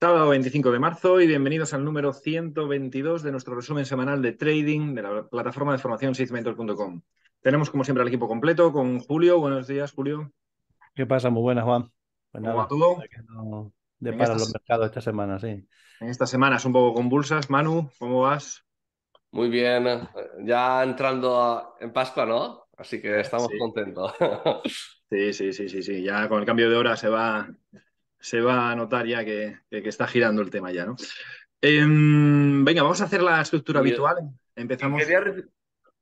Sábado 25 de marzo y bienvenidos al número 122 de nuestro resumen semanal de trading de la plataforma de formación 6mentors.com. Tenemos como siempre al equipo completo con Julio. Buenos días, Julio. ¿Qué pasa? Muy buenas, Juan. Pues ¿Cómo va todo? de para los mercados esta semana, sí. En estas semanas un poco convulsas. Manu, ¿cómo vas? Muy bien, eh, ya entrando en Pascua, ¿no? Así que estamos contentos. Sí, sí, sí, sí, sí. Ya con el cambio de hora se va, se va a notar ya que, está girando el tema ya, ¿no? Em, venga, vamos a hacer la estructura habitual. Empezamos.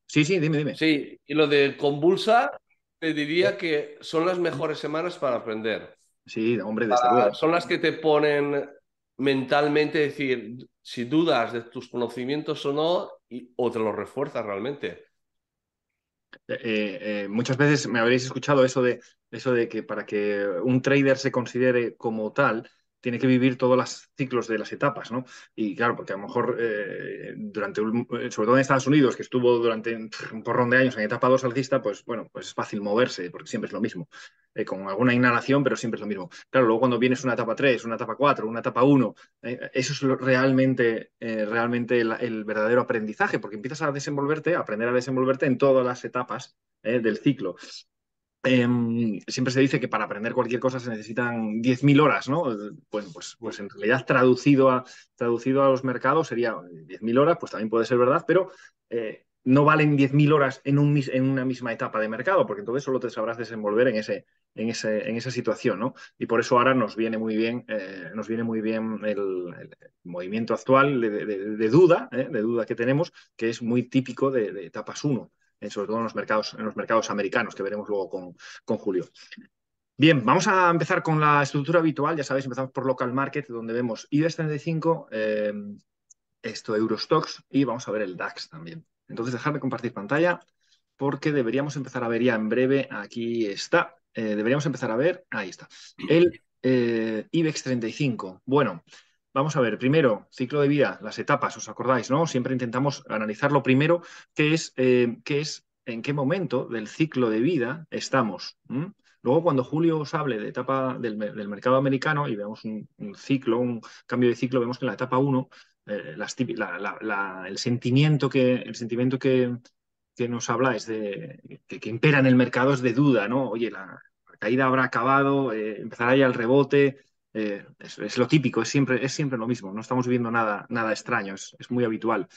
Sí, sí, dime, dime. Sí, y lo de convulsa, te diría que son las mejores semanas para aprender. Sí, hombre, de ah, luego. son las que te ponen mentalmente, decir, si dudas de tus conocimientos o no, y, o te los refuerzas realmente. Eh, eh, muchas veces me habréis escuchado eso de, eso de que para que un trader se considere como tal, tiene que vivir todos los ciclos de las etapas, ¿no? Y claro, porque a lo mejor eh, durante, sobre todo en Estados Unidos, que estuvo durante un porrón de años en etapa 2 alcista, pues bueno, pues es fácil moverse, porque siempre es lo mismo, eh, con alguna inhalación, pero siempre es lo mismo. Claro, luego cuando vienes una etapa 3, una etapa 4, una etapa 1, eh, eso es realmente, realmente el, el, verdadero aprendizaje, porque empiezas a desenvolverte, a aprender a desenvolverte en todas las etapas del ciclo. Em, siempre se dice que para aprender cualquier cosa se necesitan 10.000 horas, ¿no? pues, pues en realidad traducido a, traducido a los mercados sería 10.000 eh, horas, pues también puede ser verdad, pero eh, no valen 10.000 horas en, un, en, una misma etapa de mercado, porque entonces solo te sabrás desenvolver en, ese, en, ese, en esa situación, ¿no? Y por eso ahora nos viene muy bien, eh, nos viene muy bien el, movimiento actual de, duda, de duda que tenemos, que es muy típico de, de etapas 1 sobre todo en los mercados, en los mercados americanos, que veremos luego con, con Julio. Bien, vamos a empezar con la estructura habitual. Ya sabéis, empezamos por local market, donde vemos IBEX 35, eh, esto Eurostox y vamos a ver el DAX también. Entonces, dejadme compartir pantalla porque deberíamos empezar a ver ya en breve. Aquí está. Eh, deberíamos empezar a ver. Ahí está. El eh, IBEX 35. Bueno, Vamos a ver, primero, ciclo de vida, las etapas, ¿os acordáis? ¿no? Siempre intentamos analizar lo primero, que es, eh, es en qué momento del ciclo de vida estamos. Luego, cuando Julio os hable de etapa del, mercado americano y vemos un, ciclo, un cambio de ciclo, vemos que en la etapa 1, eh, el sentimiento que, el sentimiento que, que nos habla es de que, impera en el mercado es de duda, ¿no? Oye, la, caída habrá acabado, eh, empezará ya el rebote, eh, es, lo típico, es siempre, es siempre lo mismo, no estamos viendo nada, nada extraño, es, muy habitual.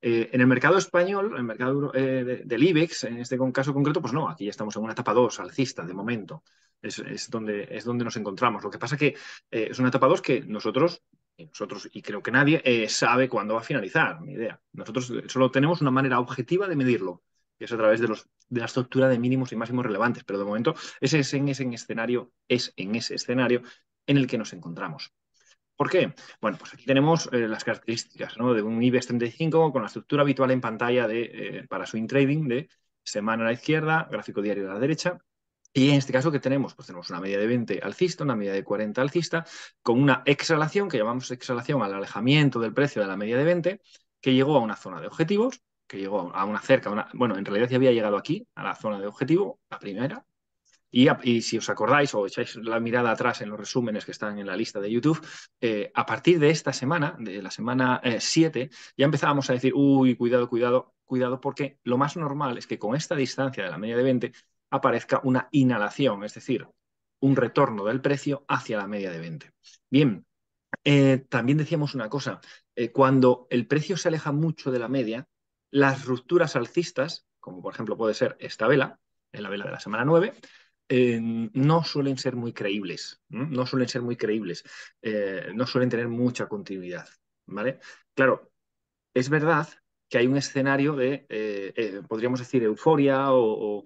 Eh, en el mercado español, en el mercado eh, del IBEX, en este caso concreto, pues no, aquí ya estamos en una etapa 2, alcista de momento, es, donde, es donde nos encontramos. Lo que pasa que es una etapa 2 que nosotros, nosotros y creo que nadie, sabe cuándo va a finalizar, ni idea. Nosotros solo tenemos una manera objetiva de medirlo, que es a través de, los, de la estructura de mínimos y máximos relevantes, pero de momento ese es en ese escenario, es en ese escenario en el que nos encontramos. ¿Por qué? Bueno, pues aquí tenemos eh, las características de un IBEX 35 con la estructura habitual en pantalla de, eh, para swing trading de semana a la izquierda, gráfico diario a la derecha. Y en este caso, ¿qué tenemos? Pues tenemos una media de 20 alcista, una media de 40 alcista, con una exhalación, que llamamos exhalación al alejamiento del precio de la media de 20, que llegó a una zona de objetivos, que llegó a una cerca, bueno, en realidad ya había llegado aquí, a la zona de objetivo, la primera, y, si os acordáis o echáis la mirada atrás en los resúmenes que están en la lista de YouTube, eh, a partir de esta semana, de la semana 7, eh, ya empezábamos a decir, uy, cuidado, cuidado, cuidado, porque lo más normal es que con esta distancia de la media de 20 aparezca una inhalación, es decir, un retorno del precio hacia la media de 20. Bien, eh, también decíamos una cosa, cuando el precio se aleja mucho de la media, las rupturas alcistas, como por ejemplo puede ser esta vela, en la vela de la semana 9, eh, no suelen ser muy creíbles, ¿no? suelen ser muy creíbles, eh, no suelen tener mucha continuidad, ¿vale? Claro, es verdad que hay un escenario de, eh, podríamos decir, euforia o,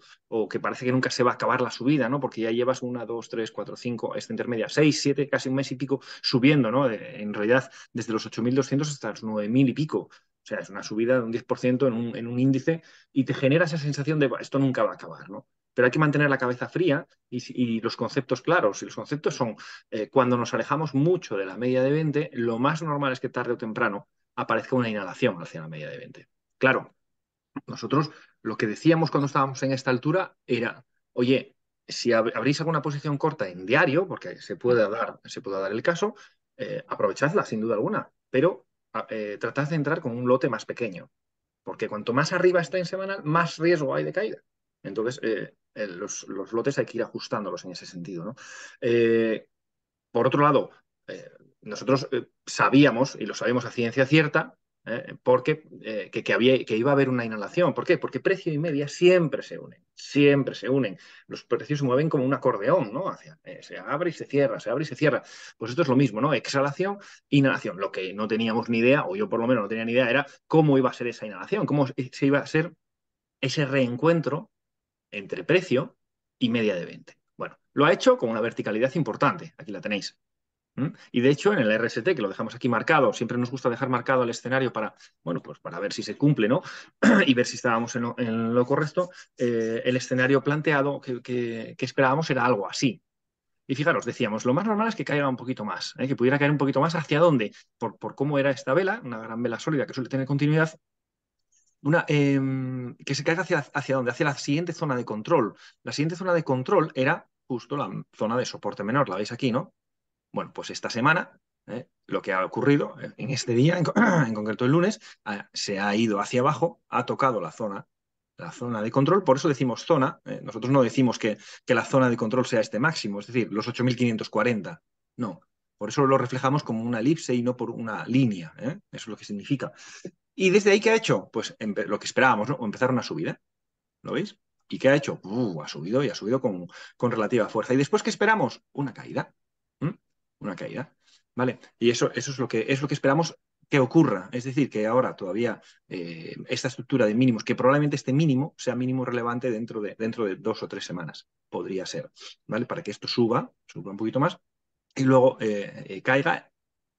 que parece que nunca se va a acabar la subida, ¿no? Porque ya llevas una, dos, tres, cuatro, cinco, esta intermedia, seis, siete, casi un mes y pico subiendo, ¿no? en realidad, desde los 8.200 hasta los 9.000 y pico. O sea, es una subida de un 10% en un, en un índice y te genera esa sensación de esto nunca va a acabar, ¿no? pero hay que mantener la cabeza fría y, los conceptos claros. Y los conceptos son, eh, cuando nos alejamos mucho de la media de 20, lo más normal es que tarde o temprano aparezca una inhalación hacia la media de 20. Claro, nosotros lo que decíamos cuando estábamos en esta altura era, oye, si abrís alguna posición corta en diario, porque se puede dar, se puede dar el caso, eh, aprovechadla sin duda alguna, pero eh, de entrar con un lote más pequeño, porque cuanto más arriba está en semanal, más riesgo hay de caída. Entonces, eh, los, lotes hay que ir ajustándolos en ese sentido. ¿no? Eh, por otro lado, eh, nosotros sabíamos, y lo sabemos a ciencia cierta, ¿eh? porque, eh, que, había, que iba a haber una inhalación. ¿Por qué? Porque precio y media siempre se unen, siempre se unen. Los precios se mueven como un acordeón, ¿no? Eh, se abre y se cierra, se abre y se cierra. Pues esto es lo mismo, ¿no? Exhalación, inhalación. Lo que no teníamos ni idea, o yo por lo menos no tenía ni idea, era cómo iba a ser esa inhalación, cómo se iba a ser ese reencuentro entre precio y media de 20. Bueno, lo ha hecho con una verticalidad importante. Aquí la tenéis. Y de hecho, en el RST, que lo dejamos aquí marcado, siempre nos gusta dejar marcado el escenario para, bueno, pues para ver si se cumple, ¿no? y ver si estábamos en lo, correcto. Eh, el escenario planteado que, que, esperábamos era algo así, y fijaros, decíamos, lo más normal es que caiga un poquito más, ¿eh? que pudiera caer un poquito más. ¿Hacia dónde? Por, por, cómo era esta vela, una gran vela sólida que suele tener continuidad, una, em, que se caiga hacia, hacia dónde, hacia la siguiente zona de control. La siguiente zona de control era justo la zona de soporte menor, la veis aquí, ¿no? Bueno, pues esta semana ¿eh? lo que ha ocurrido en este día, en, concreto el lunes, se ha ido hacia abajo, ha tocado la zona la zona de control, por eso decimos zona, ¿eh? nosotros no decimos que, que, la zona de control sea este máximo, es decir, los 8.540, no, por eso lo reflejamos como una elipse y no por una línea, ¿eh? eso es lo que significa. Y desde ahí, ¿qué ha hecho? Pues lo que esperábamos, ¿no? Empezar una subida, ¿lo veis? ¿Y qué ha hecho? Uh, ha subido y ha subido con, con relativa fuerza. ¿Y después qué esperamos? Una caída una caída. ¿Vale? Y eso, eso es, lo que, es lo que esperamos que ocurra. Es decir, que ahora todavía eh, esta estructura de mínimos, que probablemente este mínimo sea mínimo relevante dentro de, dentro de dos o tres semanas, podría ser, ¿vale? Para que esto suba, suba un poquito más, y luego eh, eh, caiga.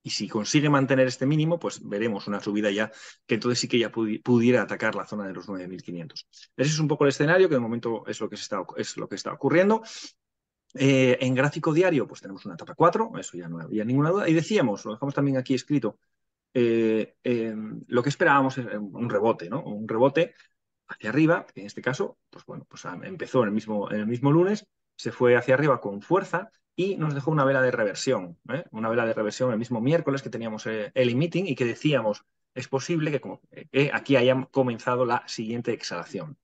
Y si consigue mantener este mínimo, pues veremos una subida ya, que entonces sí que ya pudiera atacar la zona de los 9.500. Ese es un poco el escenario, que de momento es lo que, está, es lo que está ocurriendo. Eh, en gráfico diario, pues tenemos una etapa 4, eso ya no había ninguna duda. Y decíamos, lo dejamos también aquí escrito, eh, em, lo que esperábamos es un rebote, ¿no? Un rebote hacia arriba, en este caso, pues bueno, pues empezó en el mismo, el mismo lunes, se fue hacia arriba con fuerza y nos dejó una vela de reversión, ¿eh? una vela de reversión el mismo miércoles que teníamos el emitting meeting y que decíamos, es posible que aquí haya comenzado la siguiente exhalación.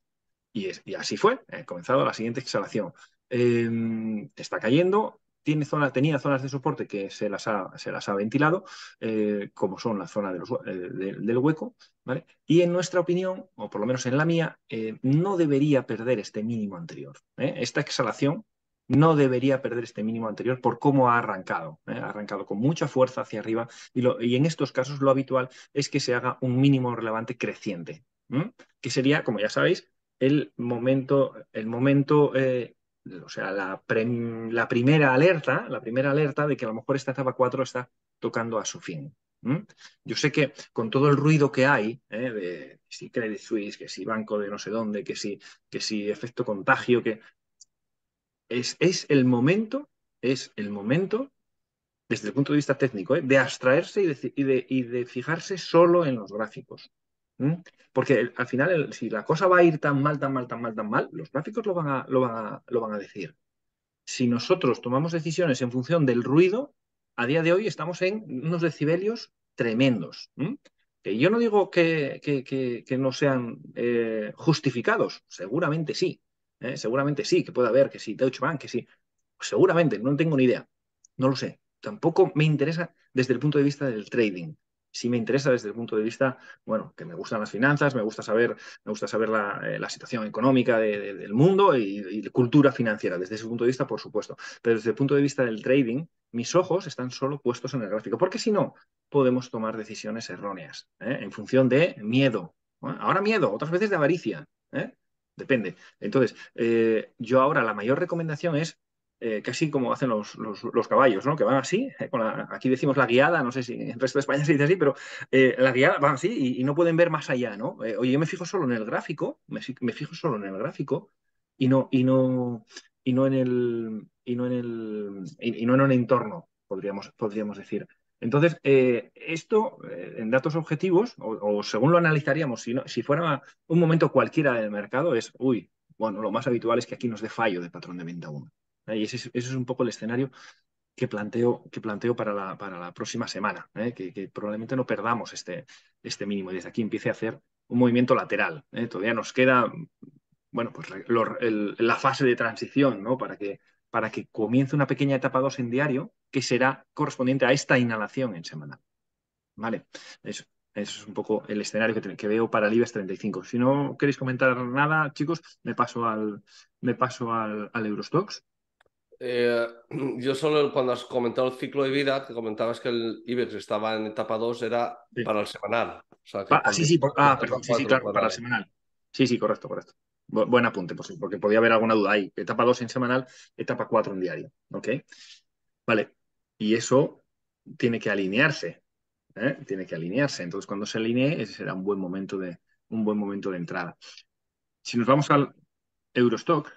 Y, así fue, ha comenzado la siguiente exhalación. Em, está cayendo. Tiene zona, tenía zonas de soporte que se las ha, se las ha ventilado, eh, como son la zona eh, del hueco, ¿vale? Y en nuestra opinión, o por lo menos en la mía, eh, no debería perder este mínimo anterior. Esta exhalación no debería perder este mínimo anterior por cómo ha arrancado. Ha arrancado con mucha fuerza hacia arriba y, en estos casos lo habitual es que se haga un mínimo relevante creciente, que sería, como ya sabéis, el momento, el momento eh, o sea, la, primera alerta, la primera alerta de que a lo mejor esta etapa 4 está tocando a su fin. Yo sé que con todo el ruido que hay, ¿eh? de si Credit Suisse, que si banco de no sé dónde, que si, que si efecto contagio, que es, el momento, es el momento, desde el punto de vista técnico, ¿eh? de abstraerse y de fijarse solo en los gráficos. Porque al final, si la cosa va a ir tan mal, tan mal, tan mal, tan mal, los gráficos lo van a, lo van a, lo van a decir. Si nosotros tomamos decisiones en función del ruido, a día de hoy estamos en unos decibelios tremendos. Que yo no digo que, que, no sean eh, justificados, seguramente sí, ¿eh? seguramente sí, que pueda haber, que sí, Deutsche Bank, que sí, seguramente, no tengo ni idea, no lo sé, tampoco me interesa desde el punto de vista del trading. Si me interesa desde el punto de vista, bueno, que me gustan las finanzas, me gusta saber, me gusta saber la, eh, situación económica del mundo y, cultura financiera, desde ese punto de vista, por supuesto. Pero desde el punto de vista del trading, mis ojos están solo puestos en el gráfico, porque si no, podemos tomar decisiones erróneas ¿eh? en función de miedo. ahora miedo, otras veces de avaricia. ¿eh? Depende. Entonces, yo ahora la mayor recomendación es eh, casi como hacen los, caballos, ¿no? Que van así, eh, aquí decimos la guiada, no sé si en el resto de España se dice así, pero eh, la guiada van así y, no pueden ver más allá, ¿no? oye, yo me fijo solo en el gráfico, me, fijo solo en el gráfico y no, y no, y no en el, y no en el, y, no en un entorno, podríamos, podríamos decir. Entonces, esto en datos objetivos, o, según lo analizaríamos, si, si fuera un momento cualquiera del mercado, es, uy, bueno, lo más habitual es que aquí nos dé fallo de patrón de venta 1. ¿eh? Y ese, es un poco el escenario que planteo, que planteo para, la, para la próxima semana, ¿eh? que, probablemente no perdamos este, este mínimo y desde aquí empiece a hacer un movimiento lateral. ¿eh? Todavía nos queda bueno, pues la fase de transición ¿no? para, que, para que comience una pequeña etapa 2 en diario que será correspondiente a esta inhalación en semana. Vale, eso, es un poco el escenario que, veo para el IBEX 35. Si no queréis comentar nada, chicos, me paso al, me paso al, al Eurostox. Eh, yo solo cuando has comentado el ciclo de vida, que comentabas que el IBEX estaba en etapa 2, era para el semanal. Ah, sí, sí, ah, claro, para, el semanal. Sí, sí, correcto, correcto. buen apunte, porque podía haber alguna duda ahí. Etapa 2 en semanal, etapa 4 en diario. ¿Ok? Vale. Y eso tiene que alinearse. ¿eh? Tiene que alinearse. Entonces, cuando se alinee, ese será un buen momento de, un buen momento de entrada. Si nos vamos al Eurostock,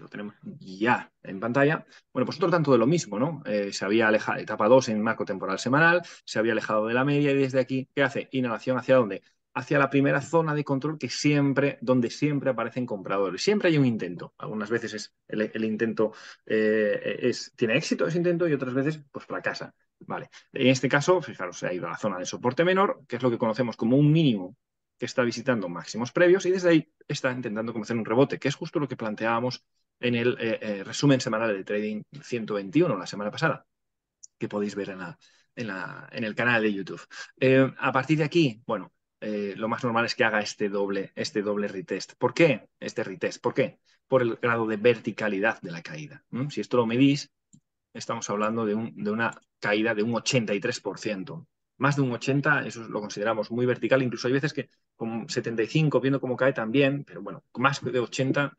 lo tenemos ya en pantalla, bueno, pues otro tanto de lo mismo, ¿no? Eh, se había alejado, etapa 2 en marco temporal semanal, se había alejado de la media y desde aquí, ¿qué hace? Inhalación hacia dónde? Hacia la primera zona de control que siempre, donde siempre aparecen compradores. Siempre hay un intento. Algunas veces es el, intento eh, es, tiene éxito ese intento y otras veces pues fracasa. Vale. En este caso, fijaros, pues, se ha ido a la zona de soporte menor, que es lo que conocemos como un mínimo que está visitando máximos previos y desde ahí está intentando comenzar un rebote, que es justo lo que planteábamos en el eh, eh, resumen semanal de Trading 121, la semana pasada, que podéis ver en, la, en, la, en el canal de YouTube. Eh, a partir de aquí, bueno, lo más normal es que haga este doble, este doble retest. ¿Por qué este retest? ¿Por qué? Por el grado de verticalidad de la caída. Si esto lo medís, estamos hablando de, un, de una caída de un 83% más de un 80, eso lo consideramos muy vertical, incluso hay veces que con 75, viendo cómo cae también, pero bueno, más de 80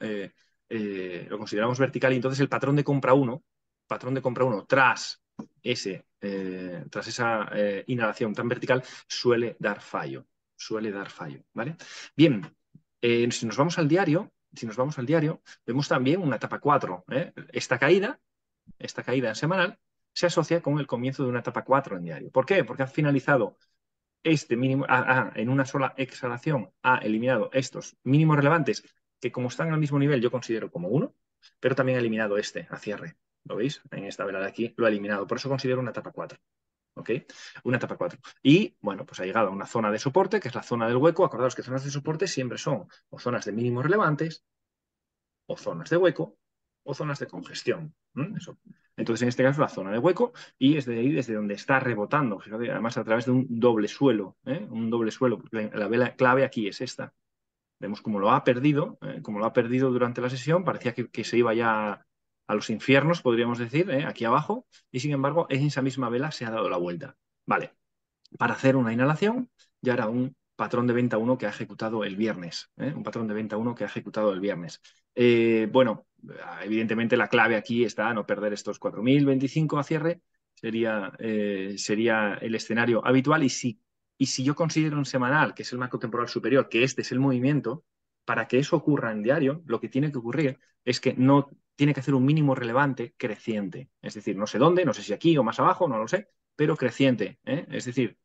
eh, lo consideramos vertical y entonces el patrón de compra 1, patrón de compra 1 tras, ese, eh, tras esa eh, inhalación tan vertical suele dar fallo, suele dar fallo, ¿vale? Bien, si nos vamos al diario, si nos vamos al diario, vemos también una etapa 4, esta caída, esta caída en semanal se asocia con el comienzo de una etapa 4 en diario. ¿Por qué? Porque ha finalizado este mínimo, ah, ah, en una sola exhalación ha eliminado estos mínimos relevantes que como están al mismo nivel yo considero como uno, pero también ha eliminado este a cierre. ¿Lo veis? En esta vela de aquí lo ha eliminado. Por eso considero una etapa 4. ¿Ok? Una etapa 4. Y, bueno, pues ha llegado a una zona de soporte, que es la zona del hueco. Acordaos que zonas de soporte siempre son o zonas de mínimos relevantes, o zonas de hueco, o zonas de congestión. Entonces, en este caso, la zona de hueco, y es de ahí desde donde está rebotando, además a través de un doble suelo, ¿eh? un doble suelo, la vela clave aquí es esta, Vemos cómo lo ha perdido, eh, como lo ha perdido durante la sesión, parecía que, se iba ya a los infiernos, podríamos decir, eh, aquí abajo, y sin embargo, en esa misma vela se ha dado la vuelta. Vale, para hacer una inhalación, ya era un patrón de venta 1 que ha ejecutado el viernes, eh, un patrón de venta 1 que ha ejecutado el viernes. bueno, evidentemente la clave aquí está no perder estos 4.025 a cierre, sería, sería el escenario habitual y si y si yo considero un semanal, que es el marco temporal superior, que este es el movimiento, para que eso ocurra en diario, lo que tiene que ocurrir es que no tiene que hacer un mínimo relevante creciente. Es decir, no sé dónde, no sé si aquí o más abajo, no lo sé, pero creciente. ¿eh? Es decir,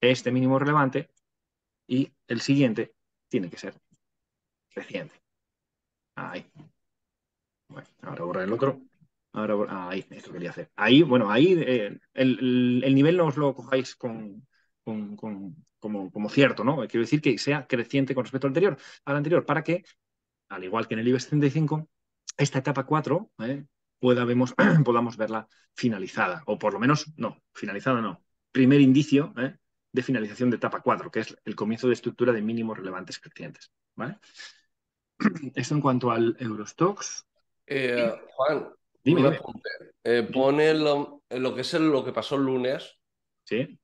este mínimo relevante y el siguiente tiene que ser creciente. Ahí. Bueno, ahora borrar el otro. Ahora, ahí, esto quería hacer. Ahí, bueno, ahí eh, el, el, nivel no os lo cojáis con, como, cierto, ¿no? Quiero decir que sea creciente con respecto al anterior, al anterior, para que, al igual que en el IBEX 35, esta etapa 4 ¿eh? podamos verla finalizada, o por lo menos, no, finalizada no, primer indicio ¿eh? de finalización de etapa 4, que es el comienzo de estructura de mínimos relevantes crecientes. ¿vale? Esto en cuanto al Eurostox. Eh, Juan, dime, pone lo, que es lo que pasó el lunes. Sí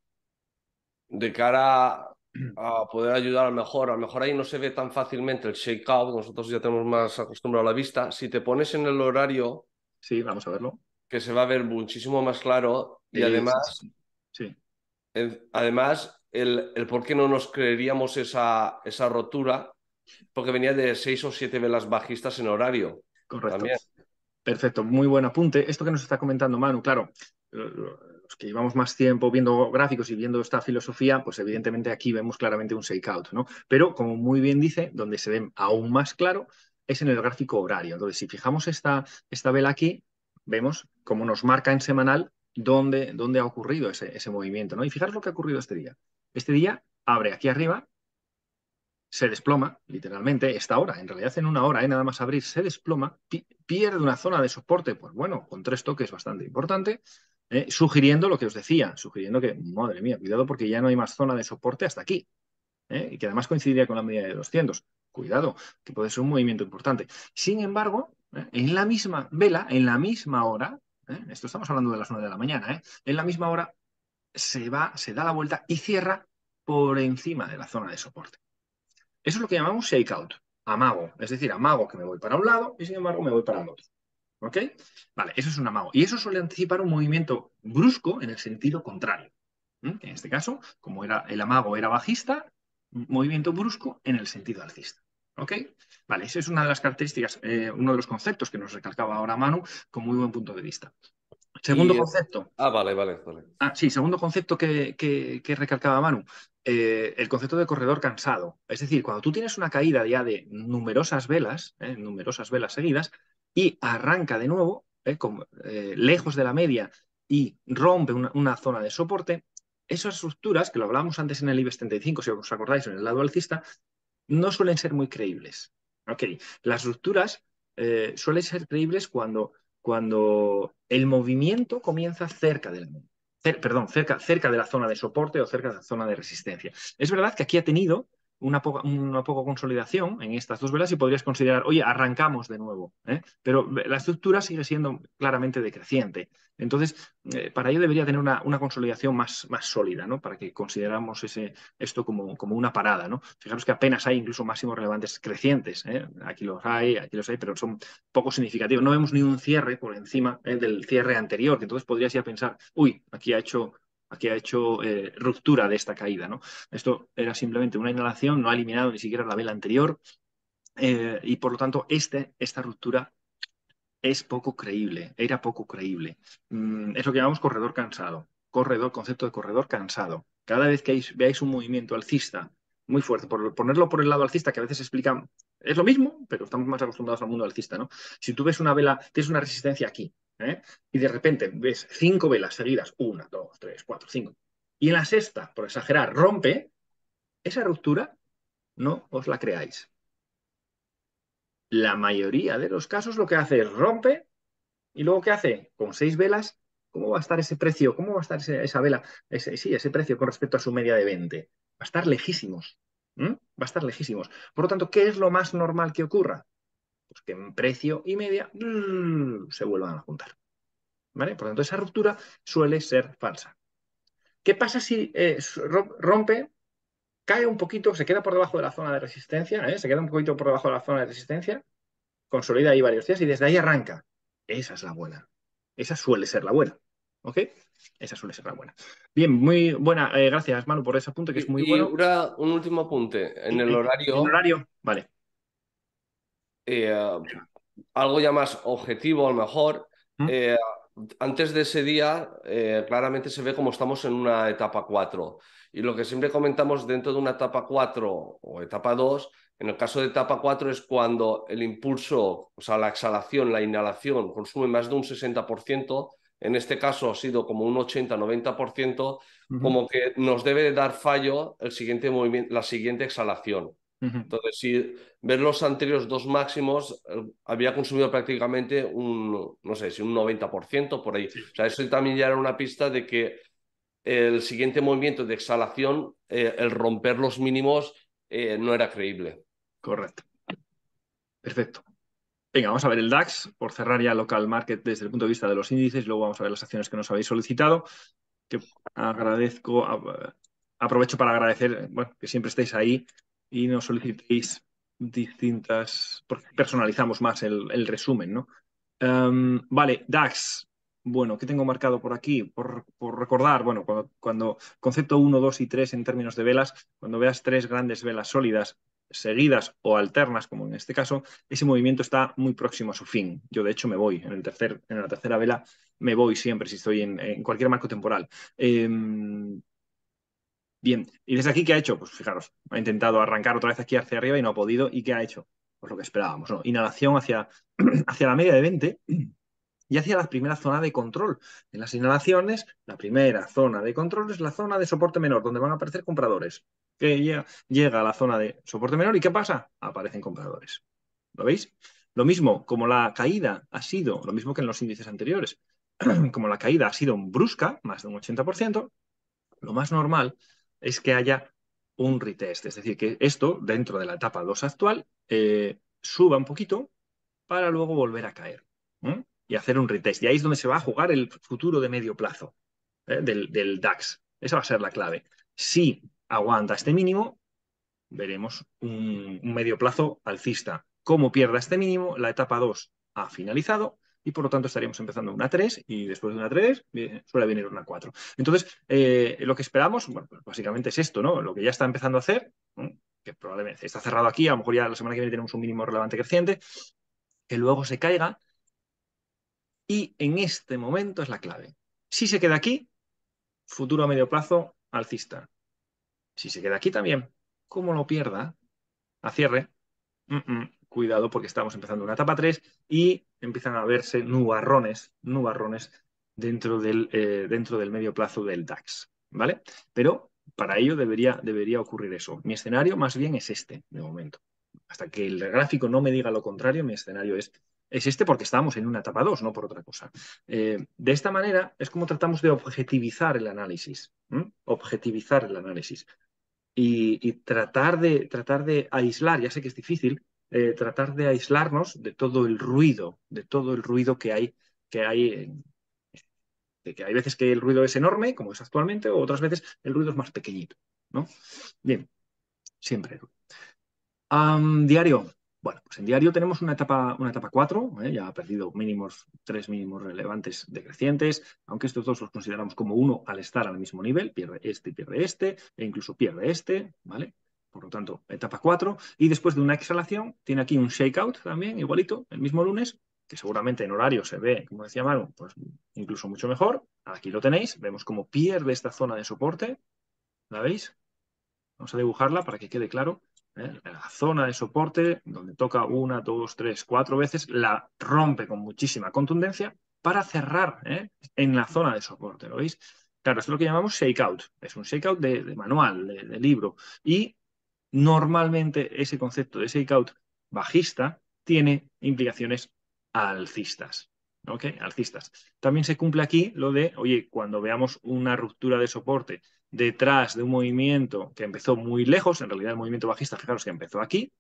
de cara a poder ayudar a lo mejor. A lo mejor ahí no se ve tan fácilmente el shake out. nosotros ya tenemos más acostumbrado a la vista. Si te pones en el horario... Sí, vamos a verlo. Que se va a ver muchísimo más claro y además... Sí. además, el, por qué no nos creeríamos esa, esa rotura, porque venía de seis o siete velas bajistas en horario. Correcto. Perfecto, muy buen apunte. Esto que nos está comentando Manu, claro, pues que llevamos más tiempo viendo gráficos y viendo esta filosofía, pues evidentemente aquí vemos claramente un shakeout, ¿no? Pero como muy bien dice, donde se ve aún más claro es en el gráfico horario. Entonces, si fijamos esta, esta vela aquí, vemos cómo nos marca en semanal dónde, dónde ha ocurrido ese, ese movimiento, ¿no? Y fijaros lo que ha ocurrido este día. Este día abre aquí arriba, se desploma, literalmente, esta hora, en realidad en una hora, ¿eh? nada más abrir, se desploma, pierde una zona de soporte, pues bueno, con tres toques bastante importante, eh, sugiriendo lo que os decía, sugiriendo que, madre mía, cuidado porque ya no hay más zona de soporte hasta aquí, ¿eh? y que además coincidiría con la medida de 200. Cuidado, que puede ser un movimiento importante. Sin embargo, ¿eh? en la misma vela, en la misma hora, esto estamos hablando de las 9 de la mañana, en la misma hora se va, se da la vuelta y cierra por encima de la zona de soporte. Eso es lo que llamamos shakeout, amago, es decir, amago que me voy para un lado y sin embargo me voy para el otro. ¿Ok? Vale, eso es un amago. Y eso suele anticipar un movimiento brusco en el sentido contrario. En este caso, como era, el amago era bajista, movimiento brusco en el sentido alcista. ¿Ok? Vale, esa es una de las características, eh, uno de los conceptos que nos recalcaba ahora Manu con muy buen punto de vista. Segundo concepto. Ah, vale, vale, vale. Ah, sí, segundo concepto que, que, que recalcaba Manu, eh, el concepto de corredor cansado. Es decir, cuando tú tienes una caída ya de numerosas velas, eh, numerosas velas seguidas, y arranca de nuevo, ¿eh? Eh, lejos de la media y rompe una, zona de soporte, esas estructuras, que lo hablábamos antes en el IBEX 35, si os acordáis, en el lado alcista, no suelen ser muy creíbles. Las estructuras eh, suelen ser creíbles cuando, cuando el movimiento comienza cerca del cerca, cerca de la zona de soporte o cerca de la zona de resistencia. Es verdad que aquí ha tenido una poco consolidación en estas dos velas y podrías considerar, oye, arrancamos de nuevo. ¿eh? Pero la estructura sigue siendo claramente decreciente. Entonces, eh, para ello debería tener una, consolidación más, más, sólida, ¿no? Para que consideramos ese, esto como, como, una parada, ¿no? Fijaros que apenas hay incluso máximos relevantes crecientes. ¿eh? Aquí los hay, aquí los hay, pero son poco significativos. No vemos ni un cierre por encima del cierre anterior, que entonces podrías ya pensar, uy, aquí ha hecho que ha hecho eh, ruptura de esta caída. ¿no? Esto era simplemente una inhalación, no ha eliminado ni siquiera la vela anterior eh, y por lo tanto este, esta ruptura es poco creíble, era poco creíble. Mm, es lo que llamamos corredor cansado, corredor, concepto de corredor cansado. Cada vez que veáis un movimiento alcista muy fuerte, por ponerlo por el lado alcista, que a veces explica, es lo mismo, pero estamos más acostumbrados al mundo alcista, ¿no? Si tú ves una vela, tienes una resistencia aquí, ¿eh? y de repente ves cinco velas seguidas, una, dos, tres, cuatro, cinco, y en la sexta, por exagerar, rompe, esa ruptura no os la creáis. La mayoría de los casos lo que hace es rompe y luego ¿qué hace? Con seis velas, ¿cómo va a estar ese precio? ¿Cómo va a estar esa vela? Ese, sí, ese precio con respecto a su media de 20. Va a estar lejísimos. Va a estar lejísimos. Por lo tanto, ¿qué es lo más normal que ocurra? Pues que en precio y media mm, se vuelvan a juntar. ¿Vale? Por lo tanto, esa ruptura suele ser falsa. ¿Qué pasa si eh, rompe, cae un poquito, se queda por debajo de la zona de resistencia, ¿eh? se queda un poquito por debajo de la zona de resistencia, consolida ahí varios días y desde ahí arranca? Esa es la buena. Esa suele ser la buena. ¿Ok? Esa suele ser la buena. Bien, muy buena. Eh, gracias, Manu, por ese apunte que es muy bueno. un último apunte. En el horario. el horario, vale. Eh, algo ya más objetivo a lo mejor. Eh, antes de ese día, eh, claramente se ve como estamos en una etapa 4. Y lo que siempre comentamos dentro de una etapa 4 o etapa 2, en el caso de etapa 4 es cuando el impulso, o sea, la exhalación, la inhalación, consume más de un 60%, en este caso ha sido como un 80-90%, como que nos debe dar fallo el siguiente movimiento, la siguiente exhalación. Entonces, si ver los anteriores dos máximos, eh, había consumido prácticamente un, no sé, si un 90% por ahí. O sea, eso también ya era una pista de que el siguiente movimiento de exhalación, eh, el romper los mínimos, eh, no era creíble. Correcto. Perfecto. Venga, vamos a ver el DAX, por cerrar ya local market desde el punto de vista de los índices, luego vamos a ver las acciones que nos habéis solicitado, que agradezco, aprovecho para agradecer, que siempre estéis ahí y no solicitéis distintas, porque personalizamos más el, resumen, ¿no? Em, vale, DAX. Bueno, ¿qué tengo marcado por aquí? Por, recordar, bueno, cuando, concepto 1, 2 y 3 en términos de velas, cuando veas tres grandes velas sólidas seguidas o alternas, como en este caso, ese movimiento está muy próximo a su fin. Yo, de hecho, me voy. En, el tercer, en la tercera vela me voy siempre si estoy en, cualquier marco temporal. Em, Bien, ¿y desde aquí qué ha hecho? Pues fijaros, ha intentado arrancar otra vez aquí hacia arriba y no ha podido. ¿Y qué ha hecho? Pues lo que esperábamos, ¿no? Inhalación hacia, hacia la media de 20 y hacia la primera zona de control. En las inhalaciones, la primera zona de control es la zona de soporte menor, donde van a aparecer compradores. Que llega a la zona de soporte menor y ¿qué pasa? Aparecen compradores. ¿Lo veis? Lo mismo, como la caída ha sido, lo mismo que en los índices anteriores, como la caída ha sido brusca, más de un 80%, lo más normal es que haya un retest, es decir, que esto dentro de la etapa 2 actual eh, suba un poquito para luego volver a caer y hacer un retest. Y ahí es donde se va a jugar el futuro de medio plazo ¿eh? del, DAX. Esa va a ser la clave. Si aguanta este mínimo, veremos un, medio plazo alcista. Como pierda este mínimo, la etapa 2 ha finalizado y por lo tanto estaríamos empezando una 3 y después de una 3 suele venir una 4. Entonces, eh, lo que esperamos, bueno, pues básicamente es esto, ¿no? Lo que ya está empezando a hacer, que probablemente está cerrado aquí, a lo mejor ya la semana que viene tenemos un mínimo relevante creciente, que luego se caiga y en este momento es la clave. Si se queda aquí, futuro a medio plazo alcista. Si se queda aquí también, como lo pierda, a cierre, mm, mm, cuidado porque estamos empezando una etapa 3 y empiezan a verse nubarrones, nubarrones dentro del, eh, dentro del medio plazo del DAX, ¿vale? Pero para ello debería, debería ocurrir eso. Mi escenario más bien es este, de momento. Hasta que el gráfico no me diga lo contrario, mi escenario es, es este porque estamos en una etapa 2, no por otra cosa. Eh, de esta manera es como tratamos de objetivizar el análisis, objetivizar el análisis y, tratar, de, tratar de aislar, ya sé que es difícil, eh, tratar de aislarnos de todo el ruido, de todo el ruido que hay, que hay de que hay veces que el ruido es enorme, como es actualmente, o otras veces el ruido es más pequeñito, ¿no? Bien, siempre. diario. Bueno, pues en diario tenemos una etapa, una etapa 4, ¿eh? ya ha perdido mínimos, tres mínimos relevantes decrecientes, aunque estos dos los consideramos como uno al estar al mismo nivel, pierde este pierde este, e incluso pierde este, ¿vale? por lo tanto, etapa 4, y después de una exhalación tiene aquí un shakeout también, igualito, el mismo lunes, que seguramente en horario se ve, como decía Manu, pues incluso mucho mejor. Aquí lo tenéis, vemos cómo pierde esta zona de soporte, ¿la veis? Vamos a dibujarla para que quede claro. ¿eh? La zona de soporte, donde toca una, dos, tres, cuatro veces, la rompe con muchísima contundencia para cerrar ¿eh? en la zona de soporte, ¿lo veis? Claro, esto es lo que llamamos shakeout. Es un shakeout de, manual, de, de libro. Y normalmente ese concepto de shakeout bajista tiene implicaciones alcistas. Alcistas. También se cumple aquí lo de, oye, cuando veamos una ruptura de soporte detrás de un movimiento que empezó muy lejos, en realidad el movimiento bajista, fijaros que empezó aquí,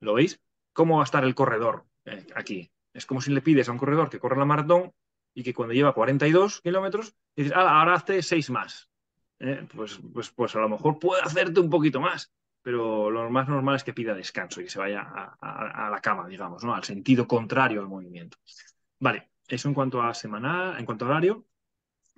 ¿lo veis? ¿Cómo va a estar el corredor eh, aquí? Es como si le pides a un corredor que corra la maratón y que cuando lleva 42 kilómetros, dices, ah, ahora hace 6 más. Eh, pues, pues, pues a lo mejor puede hacerte un poquito más pero lo más normal es que pida descanso y que se vaya a, la cama, digamos, ¿no? Al sentido contrario al movimiento. Vale, eso en cuanto a semanal, en cuanto a horario,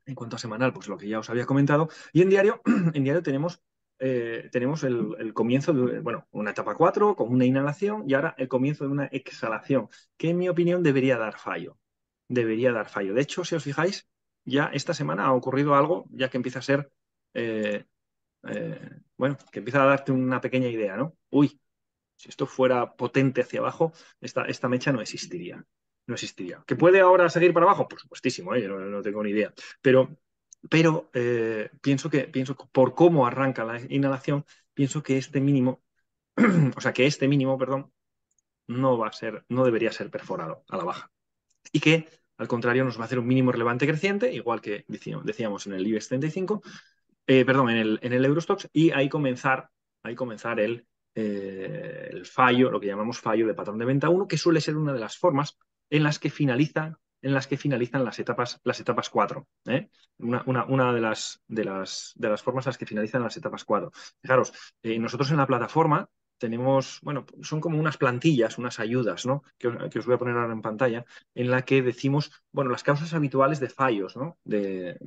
en cuanto a semanal, pues lo que ya os había comentado. Y en diario, en diario tenemos, eh, tenemos el, comienzo de, bueno, una etapa 4 con una inhalación y ahora el comienzo de una exhalación, que en mi opinión debería dar fallo. Debería dar fallo. De hecho, si os fijáis, ya esta semana ha ocurrido algo, ya que empieza a ser eh, eh, bueno, que empieza a darte una pequeña idea, ¿no? Uy, si esto fuera potente hacia abajo, esta, esta mecha no existiría. No existiría. ¿Que puede ahora seguir para abajo? Por supuestísimo, ¿eh? yo no, tengo ni idea. Pero, pero eh, pienso que pienso por cómo arranca la inhalación, pienso que este mínimo, o sea, que este mínimo, perdón, no va a ser, no debería ser perforado a la baja. Y que al contrario, nos va a hacer un mínimo relevante creciente, igual que decíamos en el IBEX 35, eh, perdón, en el, en el Eurostox y ahí comenzar, ahí comenzar el, eh, el fallo, lo que llamamos fallo de patrón de venta 1, que suele ser una de las formas en las que finalizan en las que finalizan las etapas, las etapas 4. ¿eh? Una, una, una de, las, de, las, de, las, formas en las que finalizan las etapas 4. Fijaros, nosotros en la plataforma tenemos, bueno, son como unas plantillas, unas ayudas, ¿no? Que, os voy a poner ahora en pantalla, en la que decimos, bueno, las causas habituales de fallos, ¿no? De,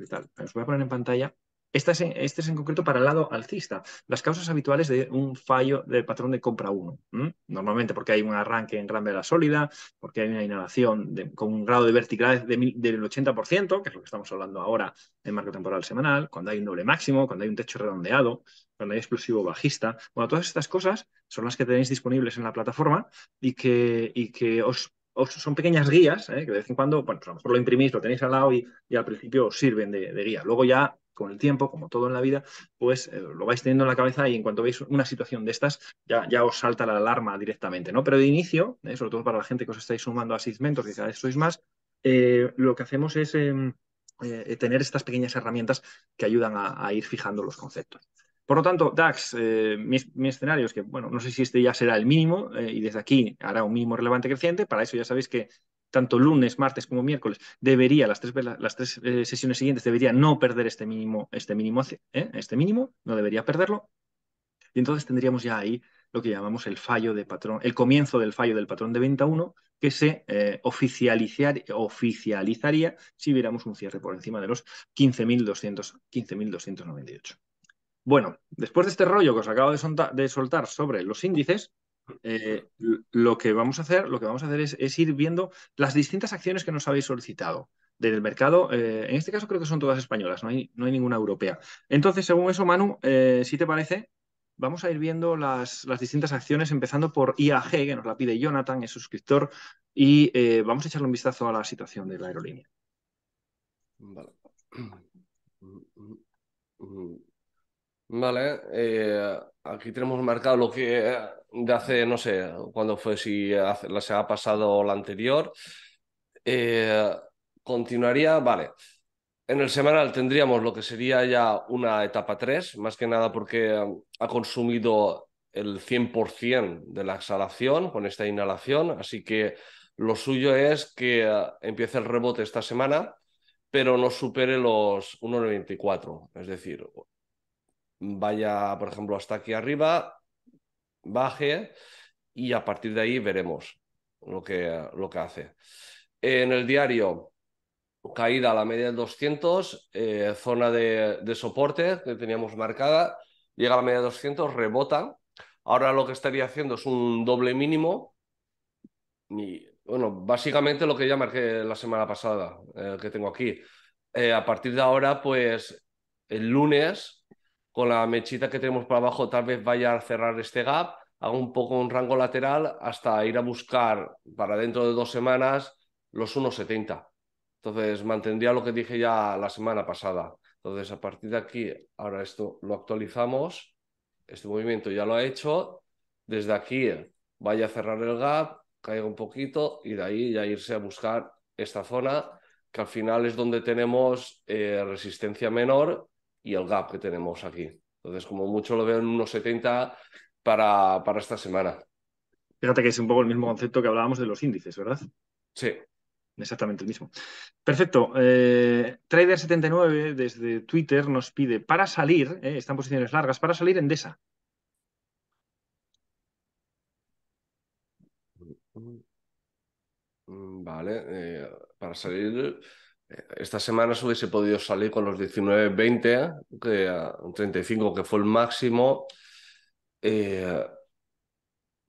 Os voy a poner en pantalla este es en concreto para el lado alcista. Las causas habituales de un fallo del patrón de compra 1. Normalmente porque hay un arranque en gran vela sólida, porque hay una inhalación con un grado de verticalidad del 80%, que es lo que estamos hablando ahora en marco temporal semanal, cuando hay un doble máximo, cuando hay un techo redondeado, cuando hay explosivo bajista. Bueno, todas estas cosas son las que tenéis disponibles en la plataforma y que, y que os son pequeñas guías, ¿eh? que de vez en cuando, bueno, pues a lo mejor lo imprimís, lo tenéis al lado y, al principio os sirven de, guía. Luego ya con el tiempo, como todo en la vida, pues eh, lo vais teniendo en la cabeza y en cuanto veis una situación de estas, ya, ya os salta la alarma directamente, ¿no? Pero de inicio, eh, sobre todo para la gente que os estáis sumando a seis que cada vez sois más, eh, lo que hacemos es em, tener estas pequeñas herramientas que ayudan a, ir fijando los conceptos. Por lo tanto, DAX, mi, escenario es que, bueno, no sé si este ya será el mínimo y desde aquí hará un mínimo relevante creciente. Para eso ya sabéis que tanto lunes, martes como miércoles, debería, las tres, las tres eh, sesiones siguientes, debería no perder este mínimo, este mínimo, ¿eh? este mínimo, no debería perderlo. Y entonces tendríamos ya ahí lo que llamamos el fallo de patrón, el comienzo del fallo del patrón de venta que se eh, oficializaría si viéramos un cierre por encima de los 15.298. Bueno, después de este rollo que os acabo de, soltar sobre los índices, eh, lo que vamos a hacer, lo que vamos a hacer es, ir viendo las distintas acciones que nos habéis solicitado del mercado. Eh, en este caso creo que son todas españolas, no hay, ninguna europea. Entonces, según eso, Manu, eh, si te parece, vamos a ir viendo las, distintas acciones, empezando por IAG, que nos la pide Jonathan, es suscriptor, y vamos a echarle un vistazo a la situación de la aerolínea. Vale. Mm, mm, mm, Vale, eh, aquí tenemos marcado lo que de hace, no sé, cuándo fue, si hace, la se ha o la anterior. Eh, continuaría, vale. En el semanal tendríamos lo que sería ya una etapa 3, más que nada porque ha consumido el 100% de la exhalación con esta inhalación, así que lo suyo es que eh, empiece el rebote esta semana, pero no supere los 1,94, es decir, vaya, por ejemplo, hasta aquí arriba, baje y a partir de ahí veremos lo que, lo que hace. En el diario, caída a la media eh, de 200, zona de, soporte que teníamos marcada, llega a la media de 200, rebota. Ahora lo que estaría haciendo es un doble mínimo. bueno, básicamente lo que ya marqué la semana pasada, eh, que tengo aquí. Eh, a partir de ahora, pues el lunes con la mechita que tenemos para abajo tal vez vaya a cerrar este gap, hago un poco un rango lateral hasta ir a buscar para dentro de dos semanas los 1,70. Entonces mantendría lo que dije ya la semana pasada. Entonces a partir de aquí, ahora esto lo actualizamos, este movimiento ya lo ha hecho, desde aquí vaya a cerrar el gap, caiga un poquito y de ahí ya irse a buscar esta zona que al final es donde tenemos eh, resistencia menor y el gap que tenemos aquí. Entonces, como mucho lo veo en unos 70 para, para esta semana. Fíjate que es un poco el mismo concepto que hablábamos de los índices, ¿verdad? Sí. Exactamente el mismo. Perfecto. Eh, Trader79 desde Twitter nos pide para salir, eh, están posiciones largas, para salir Endesa. Mm, mm, vale, eh, para salir esta semana se hubiese podido salir con los 19-20, que 35 que fue el máximo. Eh,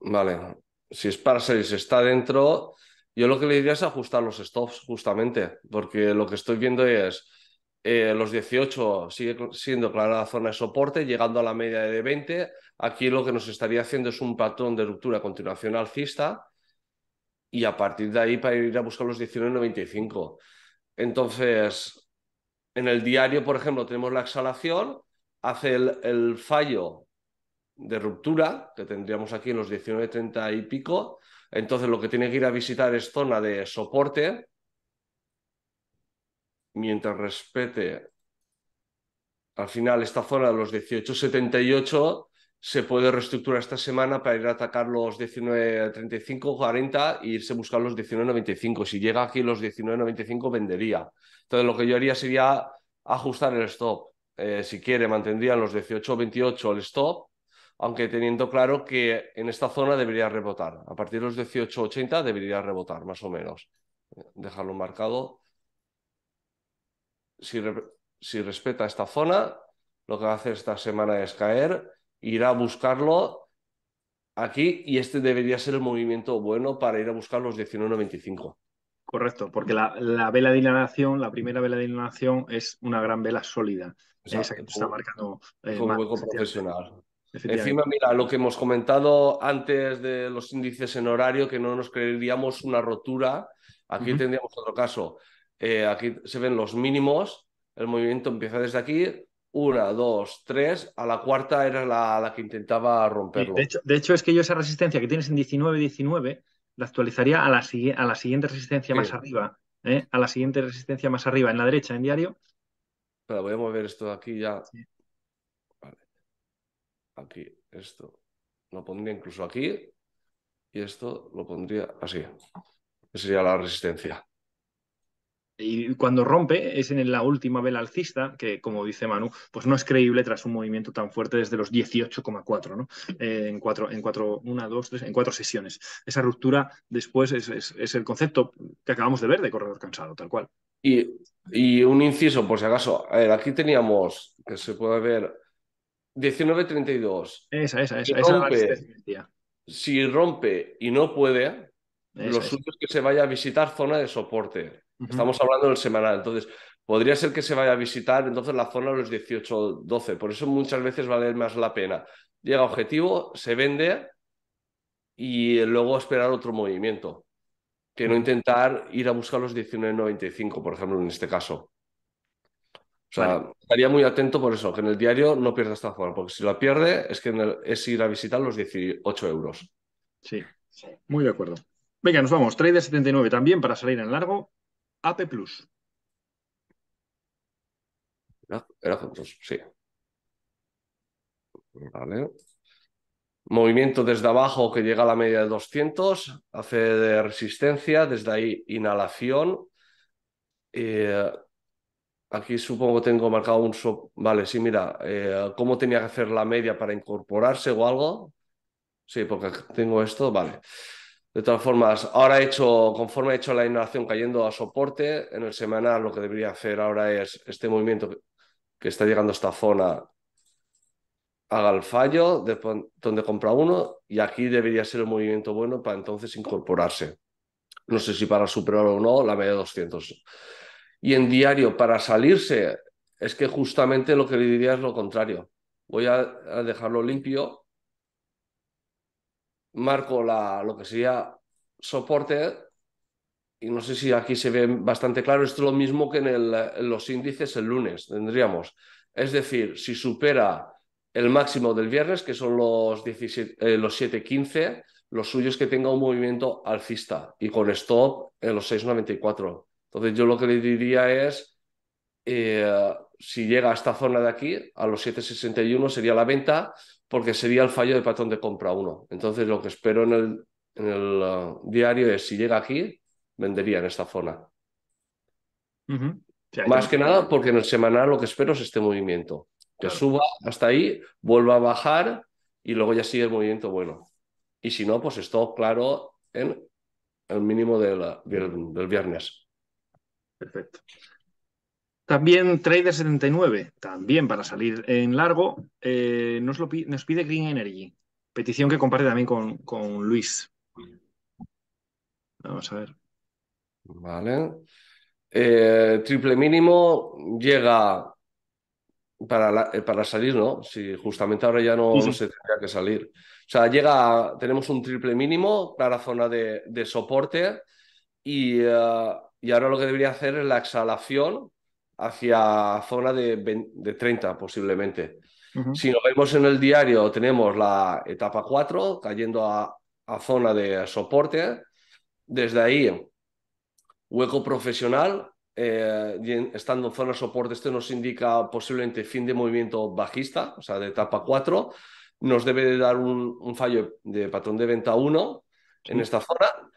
vale, si es para está dentro. Yo lo que le diría es ajustar los stops, justamente, porque lo que estoy viendo es eh, los 18 sigue siendo clara la zona de soporte, llegando a la media de 20. Aquí lo que nos estaría haciendo es un patrón de ruptura a continuación alcista y a partir de ahí para ir a buscar los 19-95. Entonces, en el diario, por ejemplo, tenemos la exhalación, hace el, fallo de ruptura, que tendríamos aquí en los 19.30 y pico. Entonces, lo que tiene que ir a visitar es zona de soporte, mientras respete al final esta zona de los 18.78 se puede reestructurar esta semana para ir a atacar los 19.35, 40 e irse a buscar los 19.95. Si llega aquí los 19.95 vendería. Entonces lo que yo haría sería ajustar el stop. Eh, si quiere, mantendría los 18.28 el stop, aunque teniendo claro que en esta zona debería rebotar. A partir de los 18.80 debería rebotar, más o menos. Dejarlo marcado. Si, si respeta esta zona, lo que va a hacer esta semana es caer ir a buscarlo aquí y este debería ser el movimiento bueno para ir a buscar los 19.95. Correcto, porque la, vela de inhalación, la primera vela de inhalación es una gran vela sólida. esa que está marcando. Eh, con hueco profesional. Encima, mira, lo que hemos comentado antes de los índices en horario, que no nos creeríamos una rotura, aquí tendríamos otro caso. Eh, aquí se ven los mínimos, el movimiento empieza desde aquí, una, dos, tres, a la cuarta era la, que intentaba romperlo. de, hecho, de, hecho, es que yo esa resistencia que tienes en 19-19 la actualizaría a la, a la siguiente resistencia más arriba, ¿eh? a la siguiente resistencia más arriba en la derecha, en diario. Pero voy a mover esto de aquí ya. Aquí, esto. Lo pondría incluso aquí y esto lo pondría así. Esa sería la resistencia y cuando rompe es en la última vela alcista, que como dice Manu, pues no es creíble tras un movimiento tan fuerte desde los 18,4, ¿no? Eh, en cuatro, en cuatro, una, dos, tres, en cuatro sesiones. Esa ruptura después es, el concepto que acabamos de ver de corredor cansado, tal cual. Y, un inciso, por si acaso, a ver, aquí teníamos, que se puede ver, 19.32. Esa, esa, esa. Rompe, si rompe y no puede, lo suyo es que se vaya a visitar zona de soporte. Estamos hablando del semanal. Entonces, podría ser que se vaya a visitar entonces la zona de los 18, 12. Por eso muchas veces vale más la pena. Llega objetivo, se vende y luego esperar otro movimiento. Que no intentar ir a buscar los 19-95 por ejemplo, en este caso. O sea, estaría muy atento por eso, que en el diario no pierda esta zona, porque si la pierde es que es ir a visitar los 18 euros. Sí, muy de acuerdo. Venga, nos vamos. trade 79 también para salir en largo. AP ah, Plus. sí. Vale. Movimiento desde abajo que llega a la media de 200, hace de resistencia, desde ahí inhalación. Eh, aquí supongo que tengo marcado un... So vale, sí, mira, eh, ¿cómo tenía que hacer la media para incorporarse o algo? Sí, porque tengo esto, vale. De todas formas, ahora he hecho, conforme he hecho la inhalación cayendo a soporte, en el semanal lo que debería hacer ahora es este movimiento que está llegando a esta zona, haga el fallo donde compra uno y aquí debería ser un movimiento bueno para entonces incorporarse. No sé si para superar o no la media 200. Y en diario, para salirse, es que justamente lo que le diría es lo contrario. Voy a dejarlo limpio marco la, lo que sería soporte y no sé si aquí se ve bastante claro, esto es lo mismo que en, el, los índices el lunes tendríamos. Es decir, si supera el máximo del viernes, que son los, eh, los 7.15, lo suyo es que tenga un movimiento alcista y con stop en los 6.94. Entonces yo lo que le diría es, eh, si llega a esta zona de aquí, a los 7.61 sería la venta, porque sería el fallo del patrón de compra uno. Entonces, lo que espero en el, eh, diario es, si llega aquí, vendería en esta zona. Más que nada porque en el semanal lo que espero es este movimiento, que suba hasta ahí, vuelva a bajar y luego ya sigue el movimiento bueno. Y si no, pues esto claro en el mínimo del viernes. Perfecto. También Trader 79, también para salir en largo, eh, nos, nos pide Green Energy, petición que comparte también con, con Luis. Vamos a ver. Vale. Eh, triple mínimo llega para, eh, para salir, ¿no? Si justamente ahora ya no, se tendría que salir. O sea, llega, tenemos un triple mínimo, para la zona de, soporte y, y, ahora lo que debería hacer es la exhalación hacia zona de, 30 posiblemente. Si lo vemos en el diario, tenemos la etapa 4 cayendo a, a zona de soporte. Desde ahí, hueco profesional, eh, estando en zona de soporte, esto nos indica posiblemente fin de movimiento bajista, o sea, de etapa 4. Nos debe dar un, fallo de patrón de venta 1 en esta zona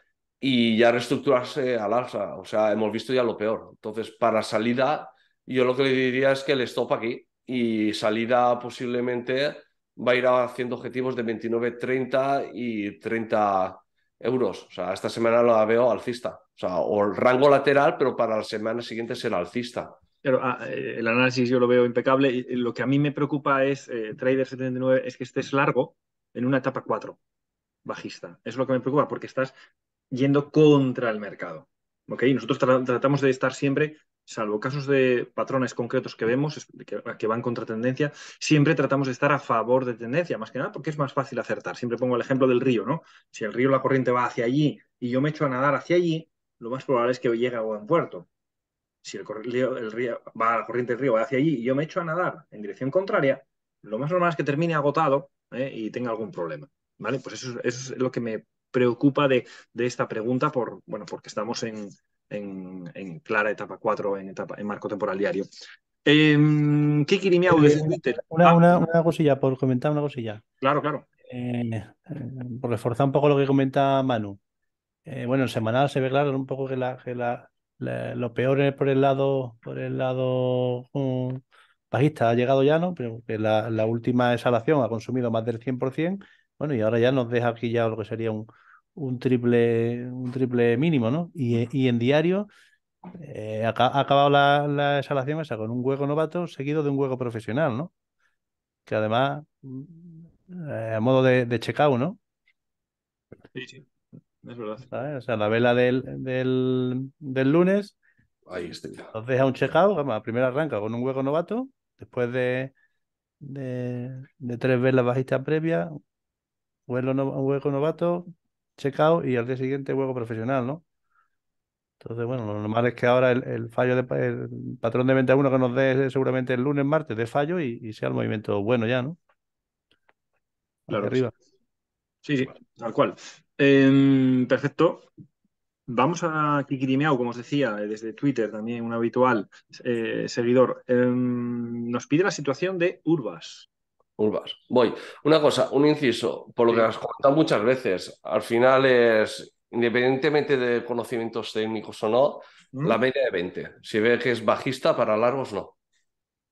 y ya reestructurarse al alza. O sea, hemos visto ya lo peor. Entonces, para salida, yo lo que le diría es que el stop aquí y salida posiblemente va a ir haciendo objetivos de 29, 30 y 30 euros. O sea, esta semana la veo alcista. O sea, o el rango lateral, pero para la semana siguiente será alcista. Pero ah, eh, el análisis yo lo veo impecable. lo que a mí me preocupa es, eh, Trader 79, es que estés largo en una etapa 4 bajista. Es lo que me preocupa, porque estás yendo contra el mercado. ¿ok? Nosotros tratamos de estar siempre, salvo casos de patrones concretos que vemos, que, van contra tendencia, siempre tratamos de estar a favor de tendencia, más que nada porque es más fácil acertar. Siempre pongo el ejemplo del río, ¿no? Si el río, la corriente va hacia allí y yo me echo a nadar hacia allí, lo más probable es que llegue a buen puerto. Si el, río, va, la corriente del río va hacia allí y yo me echo a nadar en dirección contraria, lo más normal es que termine agotado ¿eh? y tenga algún problema. ¿Vale? Pues eso es lo que me preocupa de, esta pregunta por, bueno, porque estamos en, en, clara etapa 4, en, etapa, en marco temporal diario. Em, eh, ah. Una, cosilla, por comentar una cosilla. Claro, claro. Eh, eh, por reforzar un poco lo que comenta Manu. Eh, bueno, en semanal se ve claro un poco que, la, que la, lo peor es por el lado, por el lado mm, bajista ha llegado ya, ¿no? Pero que la, última exhalación ha consumido más del 100% bueno, y ahora ya nos deja aquí ya lo que sería un, un, triple, un triple mínimo, ¿no? Y, eh, en diario eh, ha, acabado la, la exhalación esa con un hueco novato seguido de un hueco profesional, ¿no? Que además, mm, eh, a modo de, de check ¿no? Sí, sí. Es verdad. O sea, la vela del, lunes. Nos deja un check-out. primera primera arranca con un hueco novato. Después de, de, de tres velas bajistas previas, hueco, hueco novato, out y al día siguiente hueco profesional, ¿no? Entonces, bueno, lo normal es que ahora el, fallo de, patrón de venta que nos dé seguramente el lunes, martes de fallo y, sea el movimiento bueno ya, ¿no? Claro. Arriba. Sí, sí, tal cual. Em, perfecto. Vamos a Kikirimeau, como os decía, eh, desde Twitter, también un habitual eh, seguidor. Em, nos pide la situación de Urbas. Voy. Una cosa, un inciso, por lo que has comentado muchas veces, al final es, independientemente de conocimientos técnicos o no, mm. la media de 20. Si ve que es bajista, para largos no.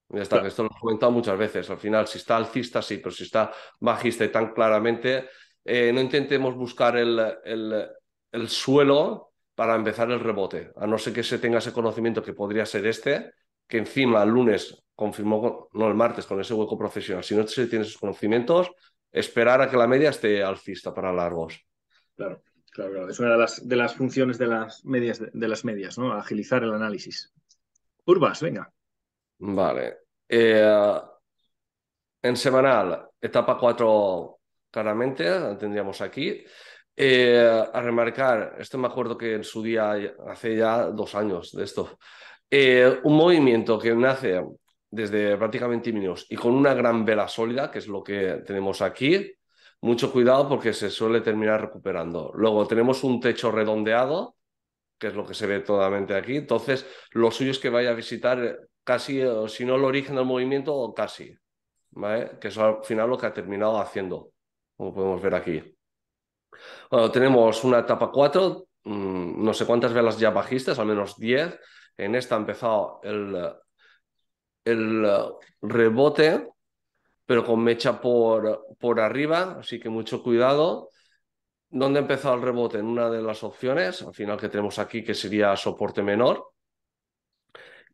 Ya esto lo he comentado muchas veces. Al final, si está alcista, sí, pero si está bajista tan claramente, eh, no intentemos buscar el, el, el suelo para empezar el rebote, a no ser que se tenga ese conocimiento que podría ser este, que encima el lunes confirmó, no el martes, con ese hueco profesional, si no se tiene esos conocimientos, esperar a que la media esté alcista para largos. Claro, claro, claro. Es una de las, de las funciones de las, medias, de las medias, ¿no? Agilizar el análisis. Urbas, venga. Vale. Eh, en semanal, etapa 4, claramente, tendríamos aquí. Eh, a remarcar, esto me acuerdo que en su día, hace ya dos años de esto, eh, un movimiento que nace desde prácticamente minutos y con una gran vela sólida, que es lo que tenemos aquí. Mucho cuidado porque se suele terminar recuperando. Luego tenemos un techo redondeado, que es lo que se ve totalmente aquí. Entonces, lo suyo es que vaya a visitar casi, eh, si no el origen del movimiento, casi. Que es al final lo que ha terminado haciendo, como podemos ver aquí. tenemos una etapa 4, mm, no sé cuántas velas ya bajistas, al menos 10 en esta ha empezado el, el rebote, pero con mecha por, por arriba, así que mucho cuidado. ¿Dónde ha empezado el rebote? En una de las opciones, al final que tenemos aquí, que sería soporte menor.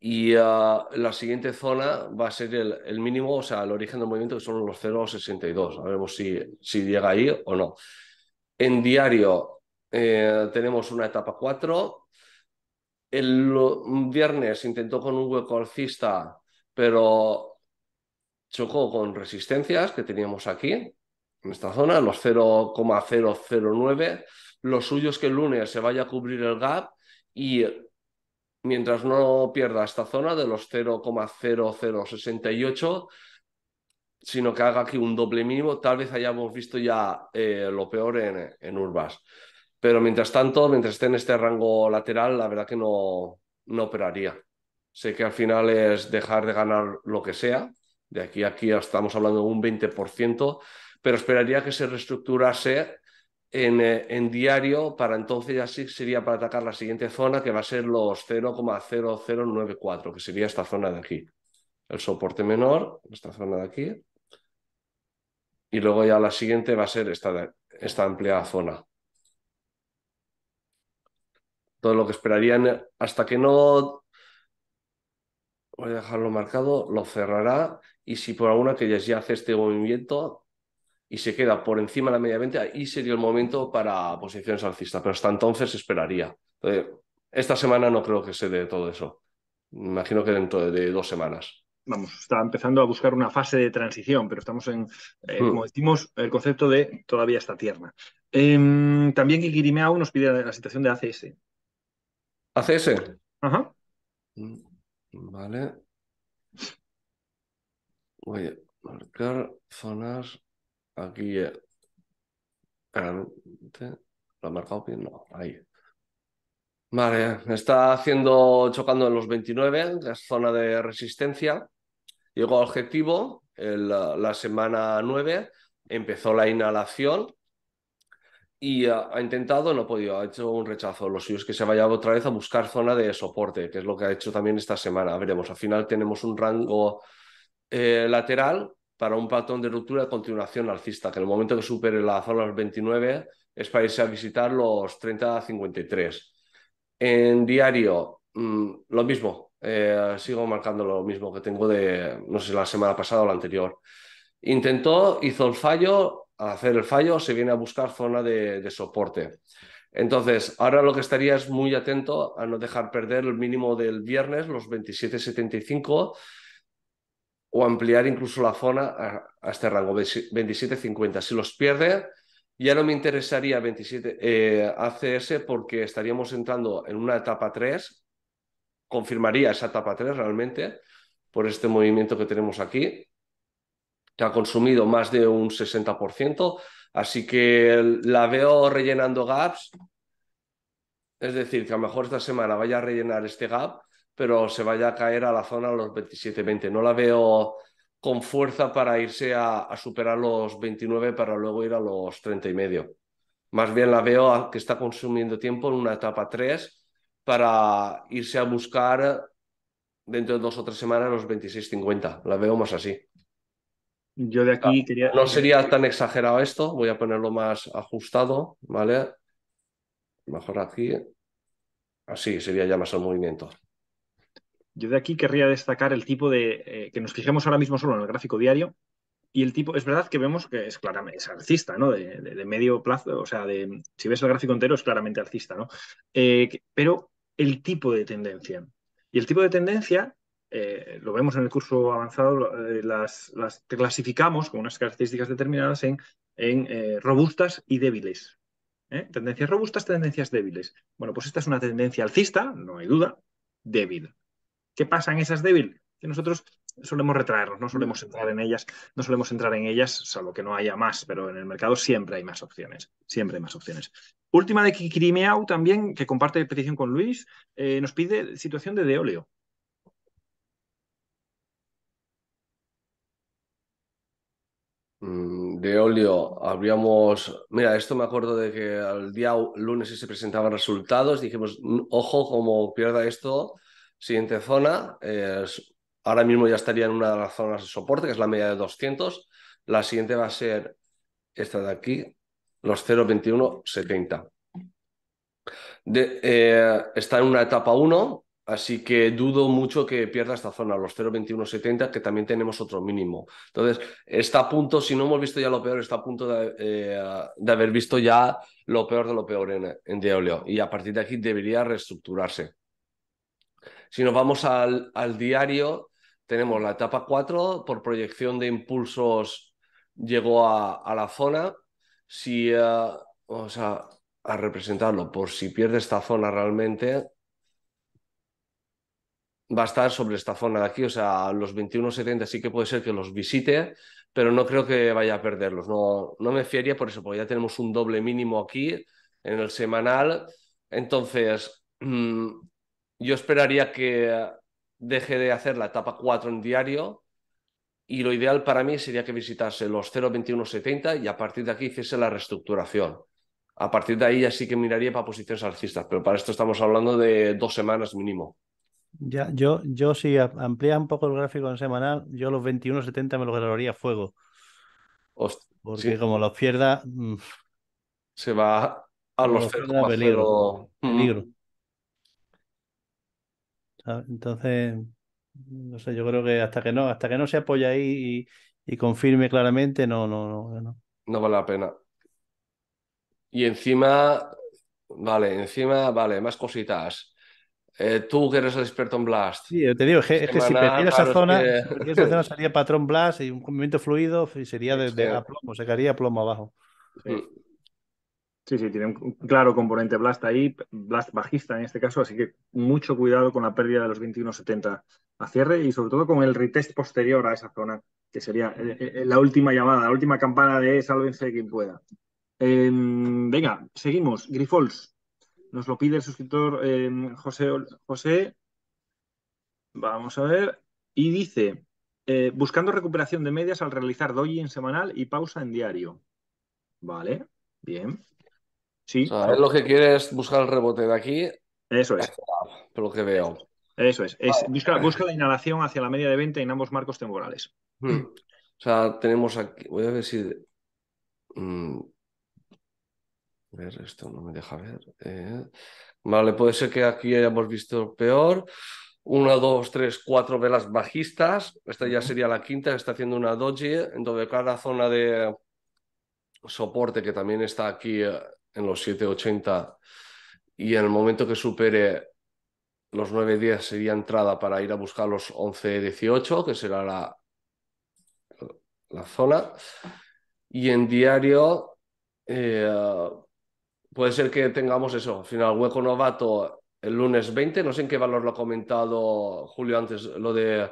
Y ah, la siguiente zona va a ser el, mínimo, o sea, el origen del movimiento, que son los 0,62. A si, si llega ahí o no. En diario eh, tenemos una etapa 4, el viernes intentó con un hueco alcista, pero chocó con resistencias que teníamos aquí, en esta zona, los 0,009. Lo suyo es que el lunes se vaya a cubrir el gap y eh, mientras no pierda esta zona de los 0,0068, sino que haga aquí un doble mínimo, tal vez hayamos visto ya eh, lo peor en, en Urbas. Pero mientras tanto, mientras esté en este rango lateral, la verdad que no, no operaría. Sé que al final es dejar de ganar lo que sea. De aquí a aquí estamos hablando de un 20%, pero esperaría que se reestructurase en, eh, en, diario para entonces así sería para atacar la siguiente zona que va a ser los 0,0094, que sería esta zona de aquí. El soporte menor, esta zona de aquí. Y luego ya la siguiente va a ser esta, esta ampliada zona todo lo que esperarían eh, hasta que no voy a dejarlo marcado, lo cerrará y si por alguna que ya hace este movimiento y se queda por encima de la media 20, ahí sería el momento para posiciones alcistas, pero hasta entonces esperaría. Eh, esta semana no creo que se dé todo eso. Imagino que dentro de dos semanas vamos, está empezando a buscar una fase de transición, pero estamos en, eh, mm. como decimos, el concepto de todavía está tierna. Em, también Kirimeau nos pide la situación de ACS. Hace mm, Vale. Voy a marcar zonas. Aquí ¿Lo ha marcado bien? No, ahí. Vale, está haciendo, chocando en los 29, la zona de resistencia. Llegó al objetivo la semana 9, empezó la inhalación y ha, intentado, no ha podido, ha hecho un rechazo. Lo suyo es que se vaya otra vez a buscar zona de soporte, que es lo que ha hecho también esta semana. Veremos, al final tenemos un rango eh, lateral para un patrón de ruptura de continuación alcista, que en el momento que supere la zona los 29 es para irse a visitar los 30-53. En diario, mm, lo mismo, eh, sigo marcando lo mismo que tengo de, no sé, la semana pasada o la anterior. Intentó, hizo el fallo, hacer el fallo se viene a buscar zona de, soporte. Entonces, ahora lo que estaría es muy atento a no dejar perder el mínimo del viernes, los 27.75, o ampliar incluso la zona a, este rango, 27.50. Si los pierde, ya no me interesaría 27 eh, ACS porque estaríamos entrando en una etapa 3, confirmaría esa etapa 3 realmente por este movimiento que tenemos aquí te ha consumido más de un 60%, así que la veo rellenando gaps. Es decir, que a lo mejor esta semana vaya a rellenar este gap, pero se vaya a caer a la zona de los 27-20. No la veo con fuerza para irse a, superar los 29 para luego ir a los 30 y medio. Más bien la veo que está consumiendo tiempo en una etapa 3 para irse a buscar dentro de dos o tres semanas los 26-50. La veo más así. Yo de aquí ah, quería... No sería tan exagerado esto, voy a ponerlo más ajustado, ¿vale? Mejor aquí. Así sería ya más el movimiento. Yo de aquí querría destacar el tipo de... Eh, que nos fijemos ahora mismo solo en el gráfico diario, y el tipo, es verdad que vemos que es claramente es alcista, ¿no? De, medio plazo, o sea, de, si ves el gráfico entero es claramente alcista, ¿no? Eh, pero el tipo de tendencia. Y el tipo de tendencia eh, lo vemos en el curso avanzado, eh, las, clasificamos con unas características determinadas en, en eh, robustas y débiles. Tendencias robustas, tendencias débiles. Bueno, pues esta es una tendencia alcista, no hay duda, débil. ¿Qué pasa en esas débiles? Que nosotros solemos retraernos, no solemos entrar en ellas, no solemos entrar en ellas, salvo que no haya más, pero en el mercado siempre hay más opciones, siempre hay más opciones. Última de Kikirimeau también, que comparte petición con Luis, nos pide situación de deóleo. Mm, de óleo, habríamos. Mira, esto me acuerdo de que al día lunes se presentaban resultados, dijimos, ojo, como pierda esto, siguiente zona. Ahora mismo ya estaría en una de las zonas de soporte, que es la media de 200. La siguiente va a ser esta de aquí, los 0,2170. Eh, está en una etapa 1, Así que dudo mucho que pierda esta zona, los 0,2170, que también tenemos otro mínimo. Entonces, está a punto, si no hemos visto ya lo peor, está a punto de, eh, de haber visto ya lo peor de lo peor en, en Y a partir de aquí debería reestructurarse. Si nos vamos al, diario, tenemos la etapa 4, por proyección de impulsos llegó a, la zona. Si, eh, vamos a representarlo, por si pierde esta zona realmente, va a estar sobre esta zona de aquí, o sea, los 21.70 sí que puede ser que los visite, pero no creo que vaya a perderlos. No, no me fiaría por eso, porque ya tenemos un doble mínimo aquí en el semanal. Entonces, mm, yo esperaría que deje de hacer la etapa 4 en diario y lo ideal para mí sería que visitase los 0.2170 y a partir de aquí hiciese la reestructuración. A partir de ahí ya sí que miraría para posiciones alcistas, pero para esto estamos hablando de dos semanas mínimo. Ya, yo, yo si amplía un poco el gráfico en semanal, yo los 21.70 me lo a fuego. porque como los pierda. Mm, se va a los, los peligro. Ah, entonces, no sé, yo creo que hasta que no, hasta que no se apoya ahí y, confirme claramente, no, no, no. No vale la pena. Y encima, vale, encima, vale, más cositas. Eh, tú que eres el experto en Blast. Sí, te digo, si perdiera esa zona, esa zona sería patrón Blast y un movimiento fluido y sería de, a plomo, se caería plomo abajo. Sí. Mm. sí, tiene un claro componente Blast ahí, Blast bajista en este caso, así que mucho cuidado con la pérdida de los 21.70 a cierre y sobre todo con el retest posterior a esa zona, que sería eh, eh, la última llamada, la última campana de sálvense quien pueda. Em, venga, seguimos. Grifols, nos lo pide el suscriptor em, José, José. Vamos a ver. Y dice, eh, buscando recuperación de medias al realizar doji en semanal y pausa en diario. Vale, bien. Sí. ver, lo que quiere es buscar el rebote de aquí. Eso es. Por lo que veo. Eso es. busca, la inhalación hacia la media de venta en ambos marcos temporales. Hmm. O sea, tenemos aquí. Voy a ver si. Mm, Ver, esto no me deja ver. Eh. vale, puede ser que aquí hayamos visto peor. Una, dos, tres, cuatro velas bajistas. Esta ya sería la quinta. Está haciendo una doji. en donde cada zona de soporte que también está aquí eh, en los 780 y en el momento que supere los 9 días sería entrada para ir a buscar los 11.18, que será la, la zona. Y en diario eh, puede ser que tengamos eso, al final, hueco novato el lunes 20, no sé en qué valor lo ha comentado Julio antes, lo de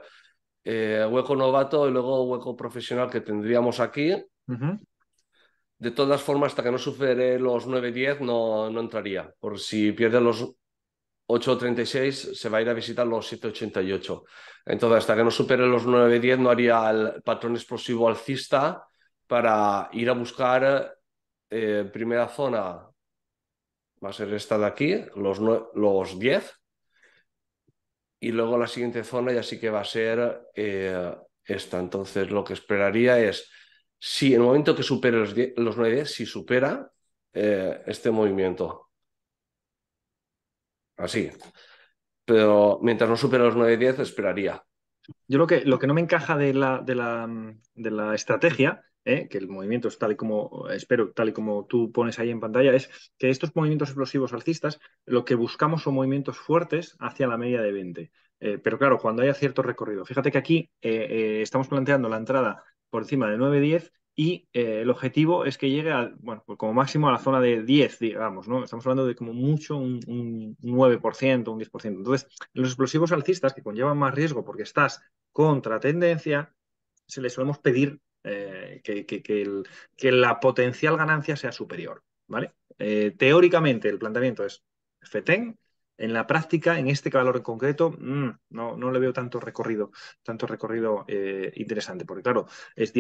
eh, hueco novato y luego hueco profesional que tendríamos aquí. De todas formas, hasta que no supere los 9-10 no, no entraría, por si pierde los 8.36 se va a ir a visitar los 7.88. Entonces, hasta que no supere los 9.10 no haría el patrón explosivo alcista para ir a buscar eh, primera zona va a ser esta de aquí, los, los 10. Y luego la siguiente zona ya sí que va a ser eh, esta. Entonces lo que esperaría es, si en el momento que supere los, 10, si supera eh, este movimiento. Así. Pero mientras no supera los 9-10, esperaría. Yo lo que, lo que no me encaja de la, de de la estrategia ¿eh? que el movimiento es tal y como, espero, tal y como tú pones ahí en pantalla, es que estos movimientos explosivos alcistas lo que buscamos son movimientos fuertes hacia la media de 20. Eh, pero claro, cuando haya cierto recorrido. Fíjate que aquí eh, estamos planteando la entrada por encima de 9.10 y el objetivo es que llegue al bueno, pues como máximo a la zona de 10, digamos, ¿no? Estamos hablando de como mucho un, 9%, un 10%. Entonces, los explosivos alcistas que conllevan más riesgo porque estás contra tendencia, se les solemos pedir eh, que, la potencial ganancia sea superior. ¿vale? Eh, teóricamente el planteamiento es FETEN, en la práctica, en este valor en concreto, mm, no, no, le veo tanto recorrido, tanto recorrido eh, interesante, porque claro, es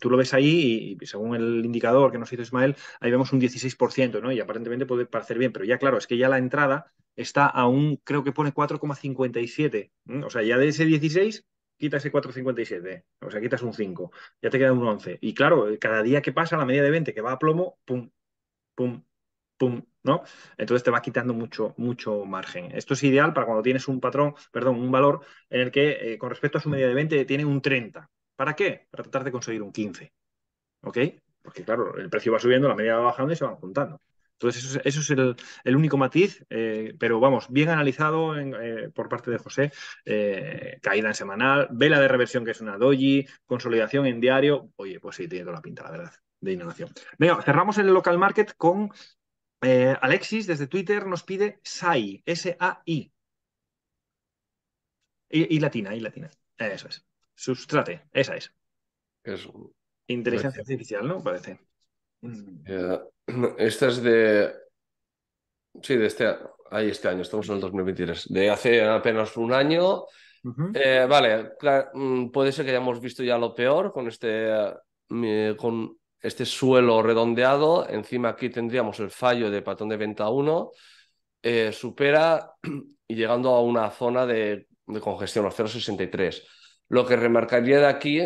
tú lo ves ahí y, según el indicador que nos hizo Ismael, ahí vemos un 16%, ¿no? Y aparentemente puede parecer bien, pero ya claro, es que ya la entrada está a un, creo que pone 4,57, o sea, ya de ese 16 quitas ese 4,57, o sea, quitas un 5, ya te queda un 11. Y claro, cada día que pasa, la media de 20 que va a plomo, pum, pum, pum, ¿no? Entonces te va quitando mucho, mucho margen. Esto es ideal para cuando tienes un patrón, perdón, un valor en el que eh, con respecto a su media de 20 tiene un 30. ¿Para qué? Para tratar de conseguir un 15. ¿Ok? Porque claro, el precio va subiendo, la media va bajando y se van juntando. Entonces, eso, es el, único matiz, eh, pero vamos, bien analizado eh, por parte de José, eh, caída en semanal, vela de reversión que es una doji, consolidación en diario, oye, pues sí, tiene toda la pinta, la verdad, de innovación. Venga, cerramos el local market con Alexis desde Twitter, nos pide SAI, S-A-I. Y, latina, y latina. Eso es. Sustrate, esa es. es... Inteligencia artificial, ¿no? Parece. Mm. Eh, esta es de. Sí, de este. Ahí este año, estamos en el 2023. De hace apenas un año. Eh, vale, mm, puede ser que hayamos visto ya lo peor con este, con este suelo redondeado. Encima aquí tendríamos el fallo de patrón de venta 1. Eh, supera y llegando a una zona de, congestión, los 0,63. Lo que remarcaría de aquí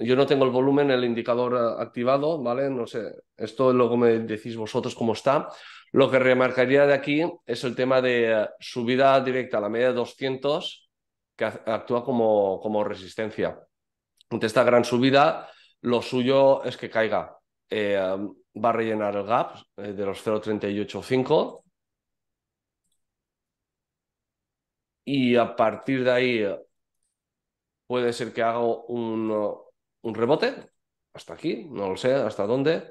yo no tengo el volumen, el indicador eh, activado, ¿vale? No sé, esto luego me decís vosotros cómo está. Lo que remarcaría de aquí es el tema de eh, subida directa a la media de 200, que actúa como, como resistencia. Ante esta gran subida, lo suyo es que caiga. Eh, mm, va a rellenar el gap de los 0.385. Y a partir de ahí puede ser que haga un, un rebote, hasta aquí, no lo sé, hasta dónde.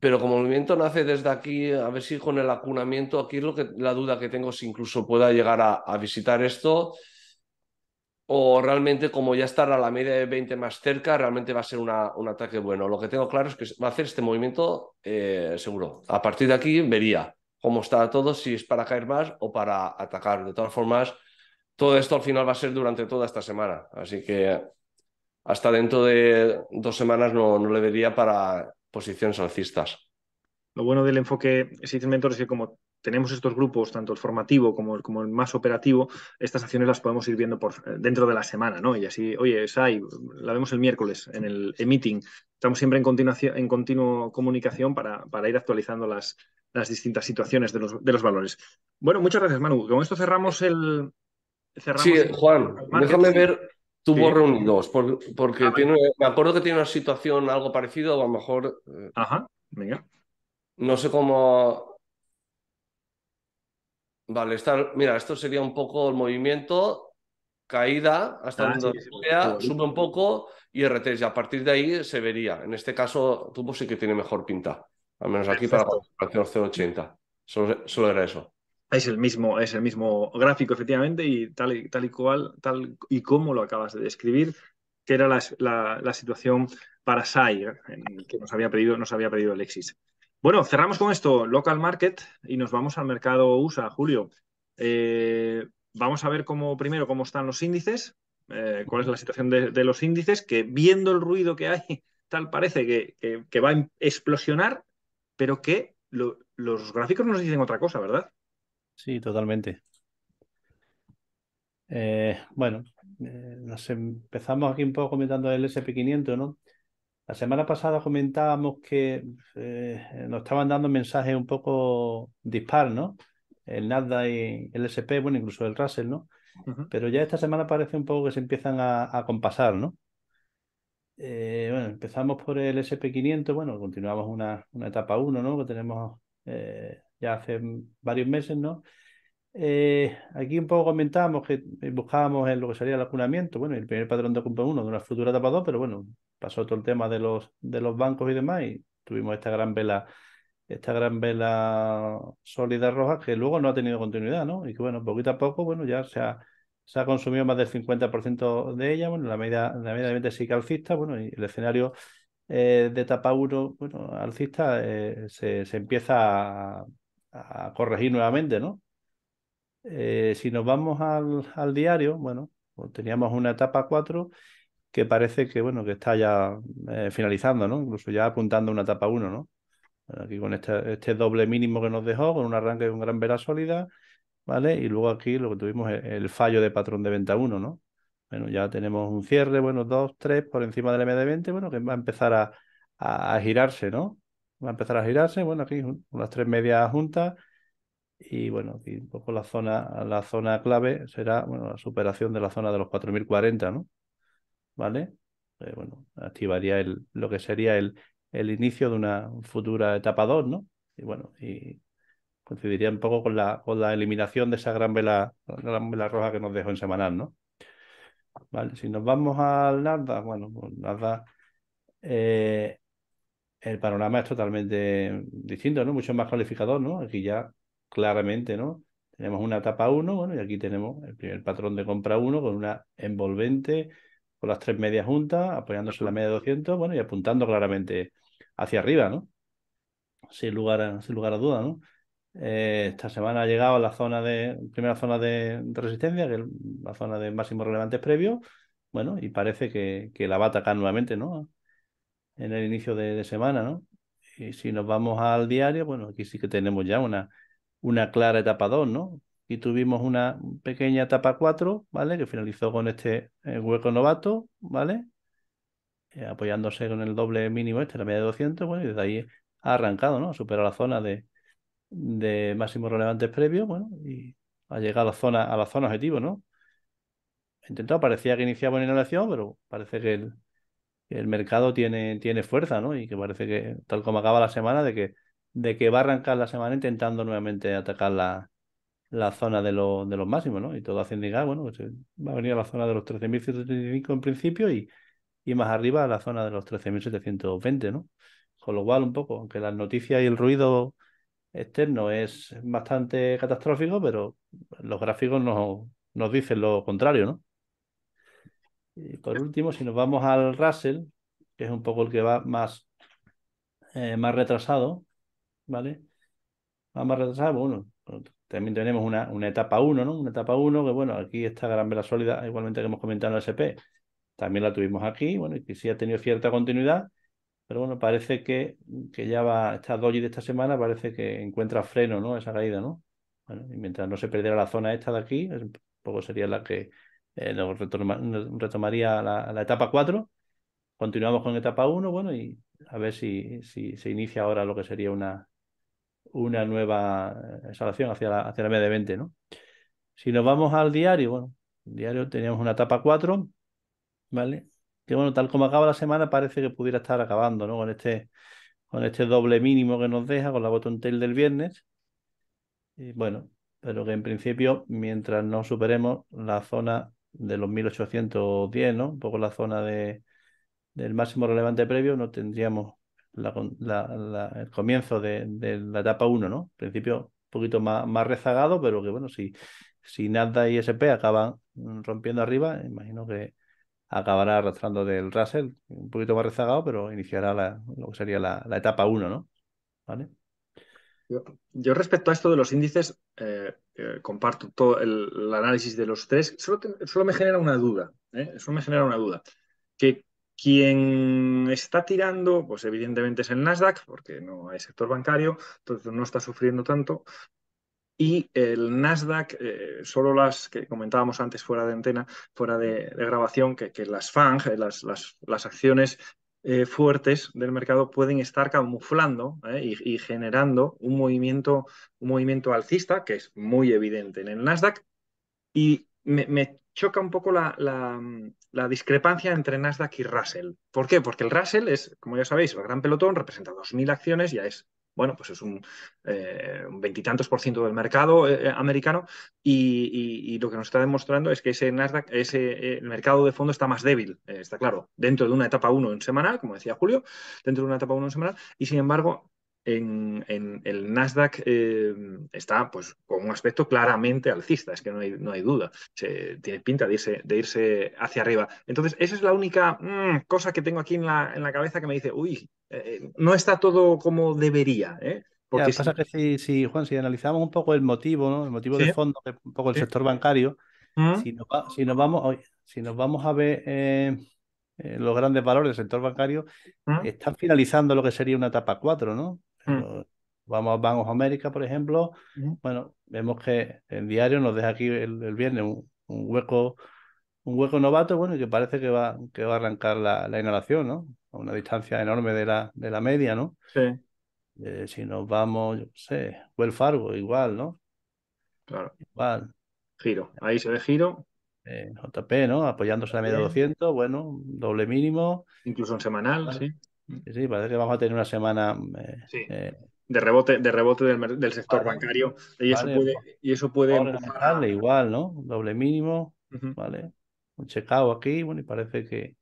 Pero como el movimiento nace desde aquí, a ver si con el acunamiento, aquí es lo que, la duda que tengo, si incluso pueda llegar a, visitar esto, o realmente como ya estará a la media de 20 más cerca, realmente va a ser un ataque bueno. Lo que tengo claro es que va a hacer este movimiento eh, seguro. A partir de aquí vería cómo está todo, si es para caer más o para atacar. De todas formas, todo esto al final va a ser durante toda esta semana. Así que hasta dentro de dos semanas no, le vería para posiciones alcistas. Lo bueno del enfoque Six Mentor es que como tenemos estos grupos, tanto el formativo como el, como el más operativo, estas acciones las podemos ir viendo por, eh, dentro de la semana, ¿no? Y así, oye, SAI, la vemos el miércoles en el emitting. meeting Estamos siempre en, continuación, en continuo comunicación para, para ir actualizando las, las distintas situaciones de los, valores. Bueno, muchas gracias, Manu. Con esto cerramos el... Cerramos sí, Juan, déjame ver Tuvo reunidos, porque me acuerdo que tiene una situación algo parecido. o a lo mejor. Eh, Ajá, venga. No sé cómo. Vale, mira, esto sería un poco el movimiento, caída hasta ah, donde sube un poco y RT, y a partir de ahí se vería. En este caso, tuvo sí que tiene mejor pinta, al menos aquí para la 080. Solo, solo era eso. Es el mismo, es el mismo gráfico, efectivamente, y tal y, tal y cual, tal y como lo acabas de describir, que era la, situación para SAI, que nos había pedido, nos había pedido Alexis. Bueno, cerramos con esto, local market, y nos vamos al mercado USA, Julio. Eh, vamos a ver primero, cómo están los índices, eh, cuál es la situación de, los índices, que viendo el ruido que hay, tal parece que, va a explosionar, pero que los gráficos nos dicen otra cosa, ¿verdad? Sí, totalmente. Eh, bueno, eh, nos empezamos aquí un poco comentando el SP500, ¿no? La semana pasada comentábamos que eh, nos estaban dando mensajes un poco dispar, ¿no? El Nasdaq y el SP, bueno, incluso el Russell, ¿no? Pero ya esta semana parece un poco que se empiezan a, compasar, ¿no? bueno, empezamos por el SP500, bueno, continuamos una, una etapa 1, ¿no? Que tenemos ya hace varios meses, ¿no? Eh, aquí un poco comentábamos que eh, buscábamos en lo que sería el acunamiento, bueno, el primer patrón de compra uno de una futura etapa 2, pero bueno, pasó todo el tema de los, de los bancos y demás y tuvimos esta gran vela esta gran vela sólida roja que luego no ha tenido continuidad, ¿no? Y que bueno, poquito a poco, bueno, ya se ha, se ha consumido más del 50% de ella, bueno, la medida, la medida de venta sí que alcista, bueno, y el escenario eh, de etapa 1, bueno, alcista, se, se, empieza a, a corregir nuevamente, ¿no? Eh, si nos vamos al, diario, bueno, pues teníamos una etapa 4 que parece que, bueno, que está ya eh, finalizando, ¿no? Incluso ya apuntando a una etapa 1, ¿no? aquí con este, este, doble mínimo que nos dejó, con un arranque de un gran vela sólida, ¿vale? Y luego aquí lo que tuvimos el fallo de patrón de venta 1, ¿no? Bueno, ya tenemos un cierre, bueno, 2, 3 por encima del MD20, bueno, que va a empezar a girarse, ¿no? va a empezar a girarse, bueno, aquí unas tres medias juntas y bueno, aquí un poco la zona, la zona clave será bueno, la superación de la zona de los 4040, ¿no? ¿Vale? Eh, bueno, activaría el, lo que sería el, el inicio de una futura etapa 2, ¿no? Y bueno, y coincidiría un poco con la, con la eliminación de esa gran vela, gran vela roja que nos dejó en semanal, ¿no? Vale, si nos vamos al Nasdaq, bueno, pues Nasdaq eh, el panorama es totalmente distinto, ¿no? Mucho más calificador, ¿no? Aquí ya claramente, ¿no? Tenemos una etapa 1, bueno, y aquí tenemos el primer patrón de compra 1 con una envolvente, con las tres medias juntas, apoyándose en la media de 200, bueno, y apuntando claramente hacia arriba, ¿no? Sin lugar a, sin lugar a duda, ¿no? Eh, esta semana ha llegado a la zona de, primera zona de, resistencia, que es la zona de máximos relevantes previos, bueno, y parece que, que la va a atacar nuevamente, ¿no? en el inicio de, semana, ¿no? Y si nos vamos al diario, bueno, aquí sí que tenemos ya una, una clara etapa 2, ¿no? Y tuvimos una pequeña etapa 4, ¿vale? Que finalizó con este eh, hueco novato, ¿vale? Eh, apoyándose con el doble mínimo este, la media de 200, bueno, y desde ahí ha arrancado, ¿no? superado la zona de, de máximos relevantes previos, bueno, y ha llegado a la zona, a la zona objetivo, ¿no? Intentado, parecía que iniciaba una inhalación, pero parece que el, el mercado tiene, tiene fuerza, ¿no? Y que parece que, tal como acaba la semana, de que, de que va a arrancar la semana intentando nuevamente atacar la, zona de, de los máximos, ¿no? Y todo haciendo llegar, bueno, pues, eh, va a venir a la zona de los 13.135 en principio y, y más arriba a la zona de los 13.720, ¿no? Con lo cual, un poco, aunque las noticias y el ruido externo es bastante catastrófico, pero los gráficos nos, nos dicen lo contrario, ¿no? Y por último, si nos vamos al Russell, que es un poco el que va más, eh, más retrasado, ¿vale? Va más retrasado, bueno, también tenemos una, una etapa 1, ¿no? Una etapa 1 que, bueno, aquí está gran vela sólida, igualmente que hemos comentado en el SP, también la tuvimos aquí, bueno, y que sí ha tenido cierta continuidad, pero bueno, parece que, que ya va, esta doji de esta semana parece que encuentra freno, ¿no? Esa caída, ¿no? y mientras no se perdiera la zona esta de aquí, un poco sería la que eh, retomaría la, etapa 4. Continuamos con etapa 1, bueno, y a ver si, si, se inicia ahora lo que sería una, una nueva eh, instalación hacia la, hacia la media de 20, ¿no? Si nos vamos al diario, bueno, diario teníamos una etapa 4, ¿vale? Que bueno, tal como acaba la semana parece que pudiera estar acabando, ¿no? Con este, con este doble mínimo que nos deja, con la botón tail del viernes. Y bueno, pero que en principio, mientras no superemos la zona de los 1810, ¿no? Un poco la zona de, del máximo relevante previo, no tendríamos el comienzo de, la etapa 1, ¿no? principio un poquito más, rezagado, pero que bueno, si, si Nasdaq y SP acaban mm, rompiendo arriba, imagino que acabará arrastrando del Russell, un poquito más rezagado, pero iniciará la, lo que sería la, la etapa 1, ¿no? ¿Vale? Yo, respecto a esto de los índices, eh, eh, comparto todo el, análisis de los tres. Solo, solo me genera una duda. ¿eh? Solo me genera una duda. Que quien está tirando, pues evidentemente es el Nasdaq, porque no hay sector bancario, entonces no está sufriendo tanto. Y el Nasdaq, eh, solo las que comentábamos antes fuera de antena, fuera de, grabación, que, las FANG, las, las, las, acciones eh, fuertes del mercado pueden estar camuflando ¿eh? y, generando un movimiento, un movimiento alcista que es muy evidente en el Nasdaq. Y me, choca un poco la, la, la, discrepancia entre Nasdaq y Russell. ¿Por qué? Porque el Russell es, como ya sabéis, el gran pelotón, representa 2.000 acciones, ya es bueno, pues es eh, un veintitantos por ciento del mercado eh, eh, americano y, lo que nos está demostrando es que ese Nasdaq, ese mercado de fondo está más débil, está claro, dentro de una etapa 1 en semanal, como decía Julio, dentro de una etapa 1 en semanal, y sin embargo en, el Nasdaq em, está pues, con un aspecto claramente alcista, es que no hay, no hay duda, Se, tiene pinta de irse, de irse hacia arriba. Entonces, esa es la única mm, cosa que tengo aquí en la, en la, cabeza que me dice, uy, eh, eh, no está todo como debería. ¿eh? Porque pasa si... que si, Juan, si analizamos un poco el motivo, ¿no? el motivo de fondo, que un poco el sector bancario, si, nos si, nos vamos, si nos vamos a ver... Eh, los grandes valores del sector bancario, están finalizando lo que sería una etapa 4, ¿no? Mm. Vamos a Bank América por ejemplo. Bueno, vemos que en diario nos deja aquí el, viernes un, hueco un hueco novato, bueno, y que parece que va, que va a arrancar la, inhalación, ¿no? A una distancia enorme de la, de la media, ¿no? Sí. Eh, si nos vamos, yo no sé, Well Fargo, igual, ¿no? Claro. Igual. Giro, ahí se ve giro. Eh, JP, ¿no? Apoyándose a la media 200, bueno, doble mínimo. Incluso en semanal, sí. Sí, parece que vamos a tener una semana. Eh, eh, de rebote, de rebote del, sector bancario. Y eso puede, y igual, ¿no? Doble mínimo, ¿vale? Un checado aquí, bueno, y parece que.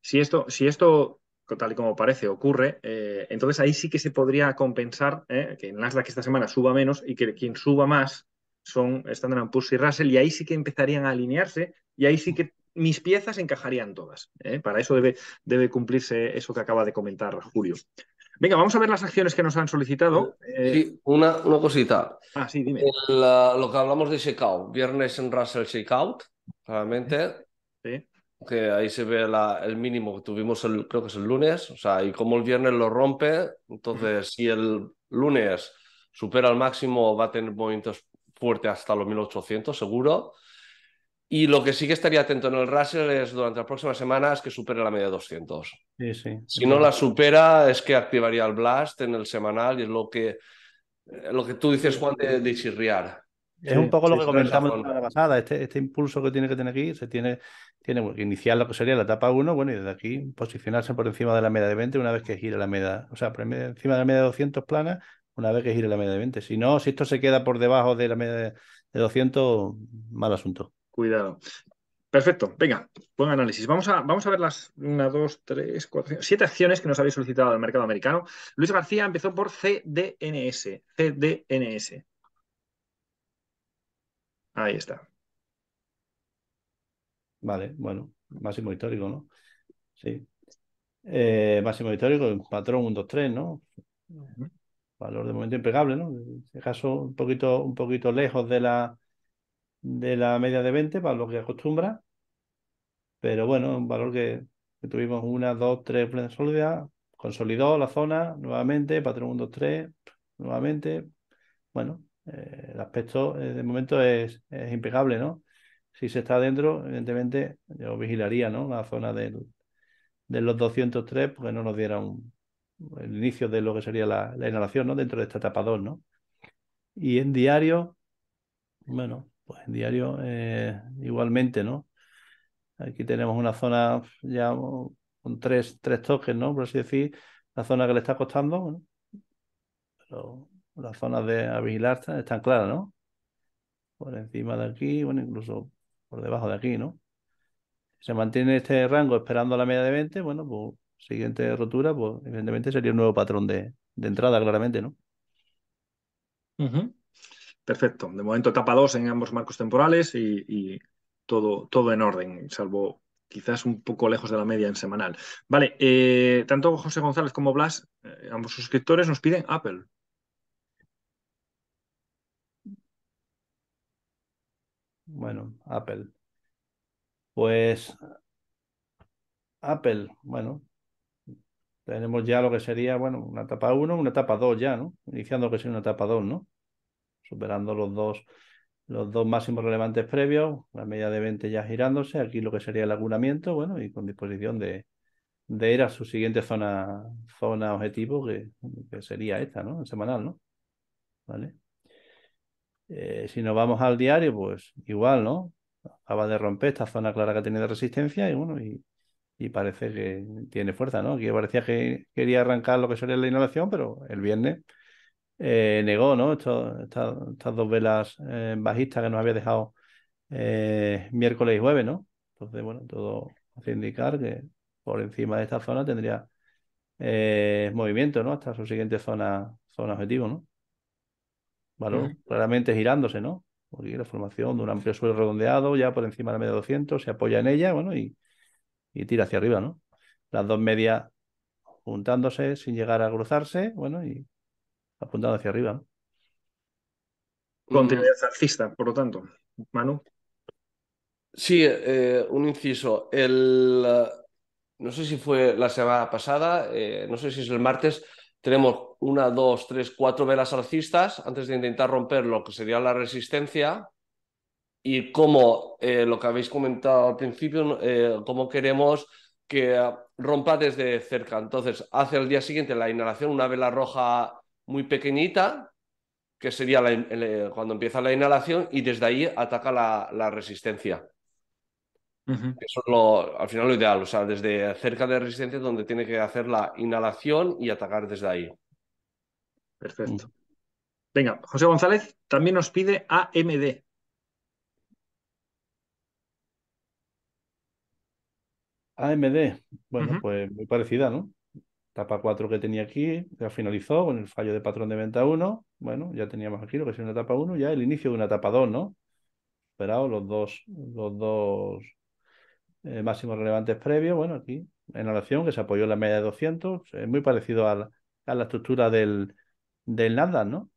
Si esto, si esto tal y como parece, ocurre, eh, entonces ahí sí que se podría compensar que Nasdaq esta semana suba menos y que quien suba más son Standard Poor's y Russell, y ahí sí que empezarían a alinearse, y ahí sí que mis piezas encajarían todas. ¿eh? Para eso debe, debe, cumplirse eso que acaba de comentar Julio. Venga, vamos a ver las acciones que nos han solicitado. Eh, una, una, cosita. Ah, eh, lo que hablamos de shakeout, viernes en Russell shakeout, claramente, Sí. Que ahí se ve el mínimo que tuvimos, el, creo que es el lunes, o sea, y como el viernes lo rompe, entonces si el lunes supera el máximo, va a tener momentos fuertes hasta los 1800, seguro y lo que sí que estaría atento en el Russell es durante las próximas semanas que supere la media de 200. Si no la supera, es que activaría el Blast en el semanal y es lo que, lo que tú dices, Juan, de, Es un poco lo que comentamos la semana pasada. Este, este impulso que tiene que tener aquí, se tiene, tiene que iniciar lo que sería la etapa 1, bueno, y desde aquí posicionarse por encima de la media de 20 una vez que gire la media, o sea, por encima de la media de 200 plana una vez que gire la media de 20. Si no, si esto se queda por debajo de la media de 200, mal asunto. Cuidado. Perfecto, venga, buen análisis. Vamos a, vamos a ver las una, dos, tres, cuatro, siete acciones que nos habéis solicitado del mercado americano. Luis García empezó por CDNS. CDNS. Ahí está. Vale, bueno, máximo histórico, ¿no? Sí. Eh, máximo histórico, patrón 1, 2, 3, ¿no? Valor de momento impecable, ¿no? En este un poquito, un poquito lejos de la de la media de 20 para lo que acostumbra. Pero bueno, un valor que, tuvimos una, dos, tres plenas sólidas, consolidó la zona nuevamente, patrón 1, 2, 3, nuevamente. Bueno, eh, el aspecto eh, de momento es, impecable, ¿no? Si se está adentro, evidentemente yo vigilaría, ¿no? La zona de los 203, porque no nos diera un, el inicio de lo que sería la, la inhalación, ¿no? Dentro de esta etapa 2, ¿no? Y en diario, bueno, pues, en diario eh, igualmente, ¿no? Aquí tenemos una zona ya con tres, tres toques, ¿no? Por así decir, la zona que le está costando, pero las zonas de a vigilar están, claras, ¿no? Por encima de aquí, bueno, incluso por debajo de aquí, ¿no? se mantiene este rango esperando la media de 20, bueno, pues siguiente rotura, pues evidentemente sería un nuevo patrón de, de entrada, claramente, ¿no? Perfecto. De momento etapa 2 en ambos marcos temporales y, todo, todo, en orden, salvo quizás un poco lejos de la media en semanal. Vale, eh, tanto José González como Blas, eh, ambos suscriptores, nos piden Apple. Bueno, Apple. Pues Apple, bueno, tenemos ya lo que sería, bueno, una etapa 1, una etapa 2 ya, ¿no? Iniciando que sería una etapa 2, ¿no? superando los dos, los dos máximos relevantes previos, la media de 20 ya girándose, aquí lo que sería el acunamiento, bueno, y con disposición de, ir a su siguiente zona, zona objetivo, que, sería esta, ¿no? El semanal, ¿no? ¿Vale? Eh, si nos vamos al diario, pues igual, ¿no? Acaba de romper esta zona clara que tenía de resistencia y bueno, y, y parece que tiene fuerza, ¿no? Aquí parecía que quería arrancar lo que sería la inhalación, pero el viernes eh, negó ¿no? estas dos velas eh, bajistas que nos había dejado eh, miércoles y jueves, ¿no? Entonces, bueno, todo hace indicar que por encima de esta zona tendría movimiento, ¿no? Hasta su siguiente zona, zona objetivo, ¿no? Valor claramente girándose, ¿no? Porque la formación de un amplio suelo redondeado, ya por encima de la media 200, se apoya en ella, bueno, y, y tira hacia arriba, ¿no? Las dos medias juntándose sin llegar a cruzarse, bueno, y apuntado hacia arriba. Continuidad alcista, por lo tanto. Manu. Sí, eh, un inciso. El, no sé si fue la semana pasada, eh, no sé si es el martes, tenemos una, dos, tres, cuatro velas alcistas antes de intentar romper lo que sería la resistencia y como eh, lo que habéis comentado al principio, cómo queremos que rompa desde cerca. Entonces, hace el día siguiente la inhalación, una vela roja muy pequeñita, que sería eh, cuando empieza la inhalación, y desde ahí ataca la, resistencia. Eso es lo, al final lo ideal, o sea, desde cerca de resistencia donde tiene que hacer la inhalación y atacar desde ahí. Perfecto. Venga, José González también nos pide AMD. AMD, bueno, pues muy parecida, ¿no? Etapa 4 que tenía aquí, ya finalizó con el fallo de patrón de venta 1. Bueno, ya teníamos aquí lo que sería una etapa 1, ya el inicio de una etapa 2, ¿no? Esperado los dos, los dos eh, máximos relevantes previos. Bueno, aquí en la acción que se apoyó en la media de 200, es muy parecido a la, estructura del, del ¿no?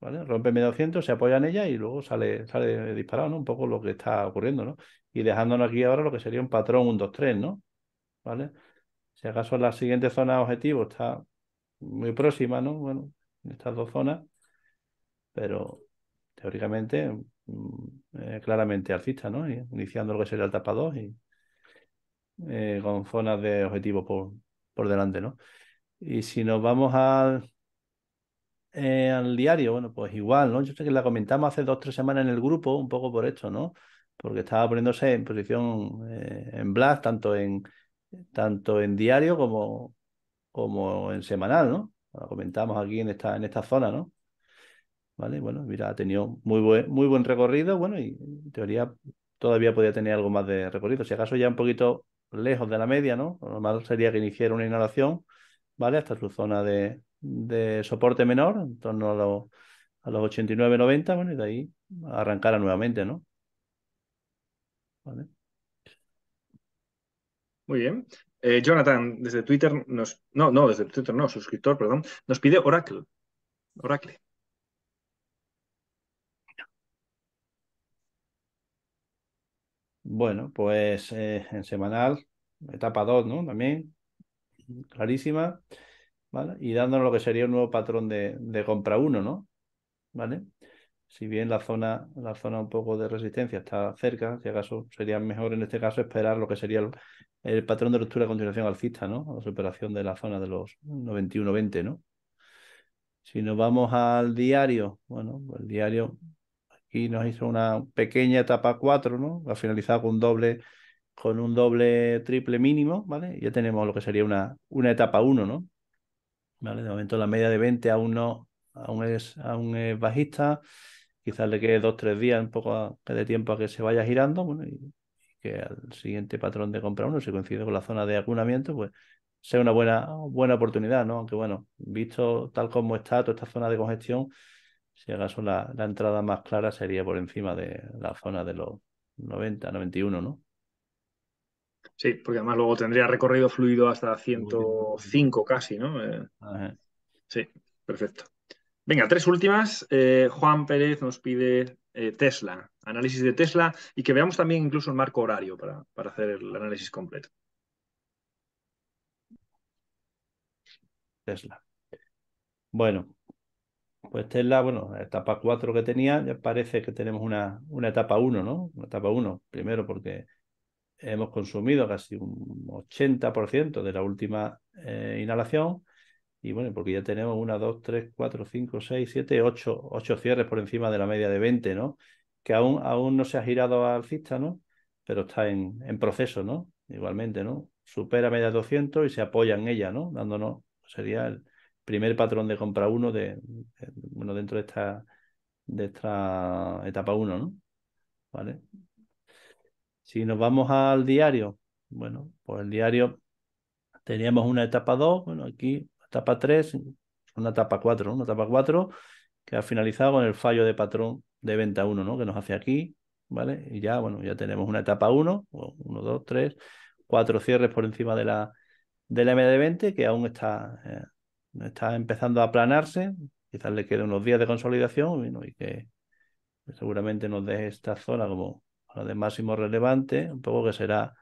¿Vale? Rompe media 200, se apoya en ella y luego sale, sale disparado, ¿no? Un poco lo que está ocurriendo, ¿no? Y dejándonos aquí ahora lo que sería un patrón 1, 2, 3, ¿no? ¿Vale? Si acaso la siguiente zona objetivo está muy próxima, ¿no? Bueno, en estas dos zonas, pero teóricamente mm, claramente alcista, ¿no? Iniciando lo que sería el tapa 2 y eh, con zonas de objetivo por, por delante, ¿no? Y si nos vamos al, eh, al diario, bueno, pues igual, ¿no? Yo sé que la comentamos hace dos o tres semanas en el grupo, un poco por esto, ¿no? Porque estaba poniéndose en posición eh, en Blast, tanto en, tanto en diario como, como en semanal, ¿no? Lo comentamos aquí en esta, en esta zona, ¿no? ¿Vale? Bueno, mira, ha tenido muy buen, muy buen recorrido, bueno, y en teoría todavía podía tener algo más de recorrido. Si acaso ya un poquito lejos de la media, ¿no? normal sería que iniciara una inhalación, ¿vale? Hasta su zona de, soporte menor, en torno a, a los 89-90, bueno, y de ahí arrancara nuevamente, ¿no? ¿Vale? Muy bien. Eh, Jonathan, desde Twitter nos. No, no, desde Twitter no, suscriptor, perdón. Nos pide Oracle. Oracle. Bueno, pues eh, en semanal, etapa 2, ¿no? También, clarísima, ¿vale? Y dándonos lo que sería un nuevo patrón de, de compra 1, ¿no? ¿Vale? si bien la zona, la zona un poco de resistencia está cerca, si acaso sería mejor en este caso esperar lo que sería el, patrón de ruptura a continuación alcista, ¿no? La superación de la zona de los 91-20, ¿no? Si nos vamos al diario, bueno, pues el diario aquí nos hizo una pequeña etapa 4, ¿no? Ha finalizado con un doble, con un doble triple mínimo, ¿vale? Ya tenemos lo que sería una, una etapa 1, ¿no? ¿Vale? De momento la media de 20 aún no, aún es, aún es bajista quizás le quede dos, tres días, un poco de tiempo a que se vaya girando, bueno, y, que al siguiente patrón de compra uno, se coincide con la zona de acunamiento, pues sea una buena, buena oportunidad, ¿no? Aunque bueno, visto tal como está toda esta zona de congestión, si acaso la, la entrada más clara sería por encima de la zona de los 90, 91, ¿no? Sí, porque además luego tendría recorrido fluido hasta 105 casi, ¿no? Eh, sí, perfecto. Venga, tres últimas. Eh, Juan Pérez nos pide eh, Tesla, análisis de Tesla y que veamos también incluso el marco horario para, para hacer el análisis completo. Tesla. Bueno, pues Tesla, bueno, etapa 4 que tenía, parece que tenemos una, una etapa 1, ¿no? Una etapa 1, primero porque hemos consumido casi un 80% de la última eh, inhalación y bueno, porque ya tenemos una, dos, tres, cuatro, cinco, seis, siete, ocho, ocho cierres por encima de la media de 20, ¿no? Que aún, aún no se ha girado alcista, ¿no? Pero está en, en proceso, ¿no? Igualmente, ¿no? Supera media 200 y se apoya en ella, ¿no? Dándonos, pues sería el primer patrón de compra uno de, bueno, dentro de esta, de esta etapa 1, ¿no? ¿Vale? Si nos vamos al diario, bueno, pues el diario teníamos una etapa 2, bueno, aquí etapa 3, una etapa 4, una etapa 4 que ha finalizado con el fallo de patrón de venta 1, ¿no? Que nos hace aquí, ¿vale? Y ya, bueno, ya tenemos una etapa 1, 1, 2, 3, 4 cierres por encima de la, de la 20 que aún está, eh, está empezando a aplanarse, quizás le queden unos días de consolidación y que seguramente nos deje esta zona como la de máximo relevante, un poco que será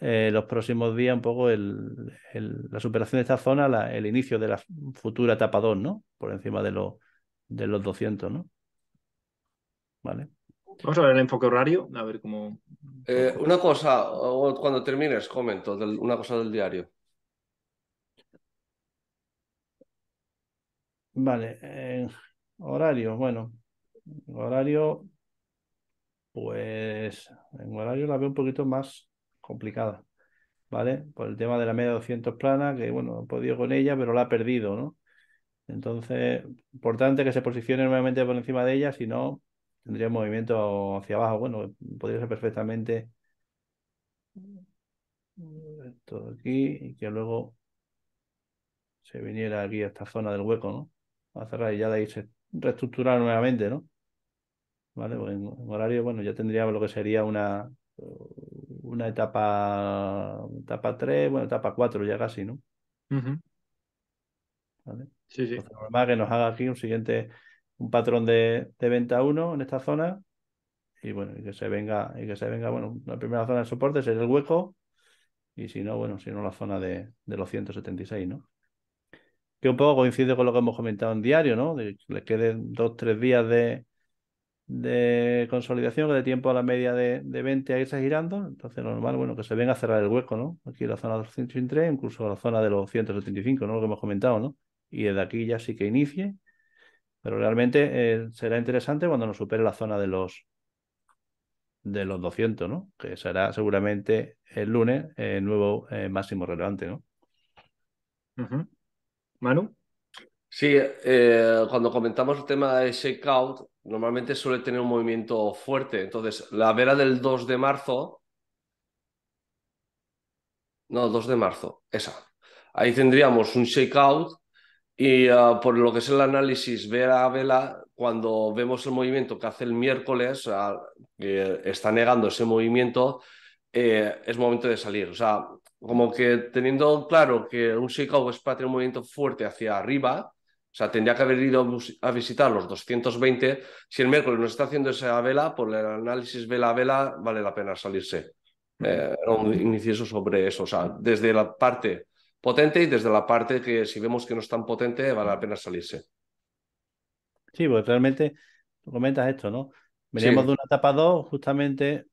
eh, los próximos días un poco la superación de esta zona, el inicio de la futura etapa 2, ¿no? Por encima de, lo, de los 200, ¿no? Vale. Vamos a ver el enfoque horario, a ver cómo... Eh, una cosa, cuando termines, comento una cosa del diario. Vale, horario, bueno, horario, pues en horario la veo un poquito más complicada, ¿vale? Por el tema de la media 200 plana, que bueno, ha podido con ella, pero la ha perdido, ¿no? Entonces, importante que se posicione nuevamente por encima de ella, si no, tendría movimiento hacia abajo. Bueno, podría ser perfectamente de aquí y que luego se viniera aquí a esta zona del hueco, ¿no? A cerrar y ya de ahí se reestructurar nuevamente, ¿no? ¿Vale? en, horario, bueno, ya tendría lo que sería una una etapa, etapa 3, bueno, etapa 4 ya casi, ¿no? Sí, Sí, sí. Lo normal que nos haga aquí un siguiente, un patrón de, venta 1 en esta zona y bueno, y que se venga, y que se venga, bueno, la primera zona de soporte sería el hueco y si no, bueno, si no la zona de, los 176, ¿no? Que un poco coincide con lo que hemos comentado en diario, ¿no? De que le queden dos, tres días de, de consolidación, que de tiempo a la media de, 20 a está girando. Entonces, normal, bueno, que se venga a cerrar el hueco, ¿no? Aquí la zona de 203 incluso la zona de los 175, ¿no? Lo que hemos comentado, ¿no? Y desde aquí ya sí que inicie. Pero realmente eh, será interesante cuando nos supere la zona de los de los 200, ¿no? Que será seguramente el lunes el eh, nuevo eh, máximo relevante, ¿no? Manu. Sí, cuando comentamos el tema de shakeout, normalmente suele tener un movimiento fuerte. Entonces, la vela del 2 de marzo, no, 2 de marzo, esa. Ahí tendríamos un shakeout y ah, por lo que es el análisis vela a vela, cuando vemos el movimiento que hace el miércoles, ah, que está negando ese movimiento, eh, es momento de salir. O sea, como que teniendo claro que un shakeout es para tener un movimiento fuerte hacia arriba, o sea, tendría que haber ido a visitar los 220. Si el miércoles nos está haciendo esa vela, por el análisis vela a vela, vale la pena salirse. Eh, un inicio sobre eso. O sea, desde la parte potente y desde la parte que si vemos que no es tan potente, vale la pena salirse. Sí, pues realmente tú comentas esto, ¿no? Veníamos de una etapa 2, justamente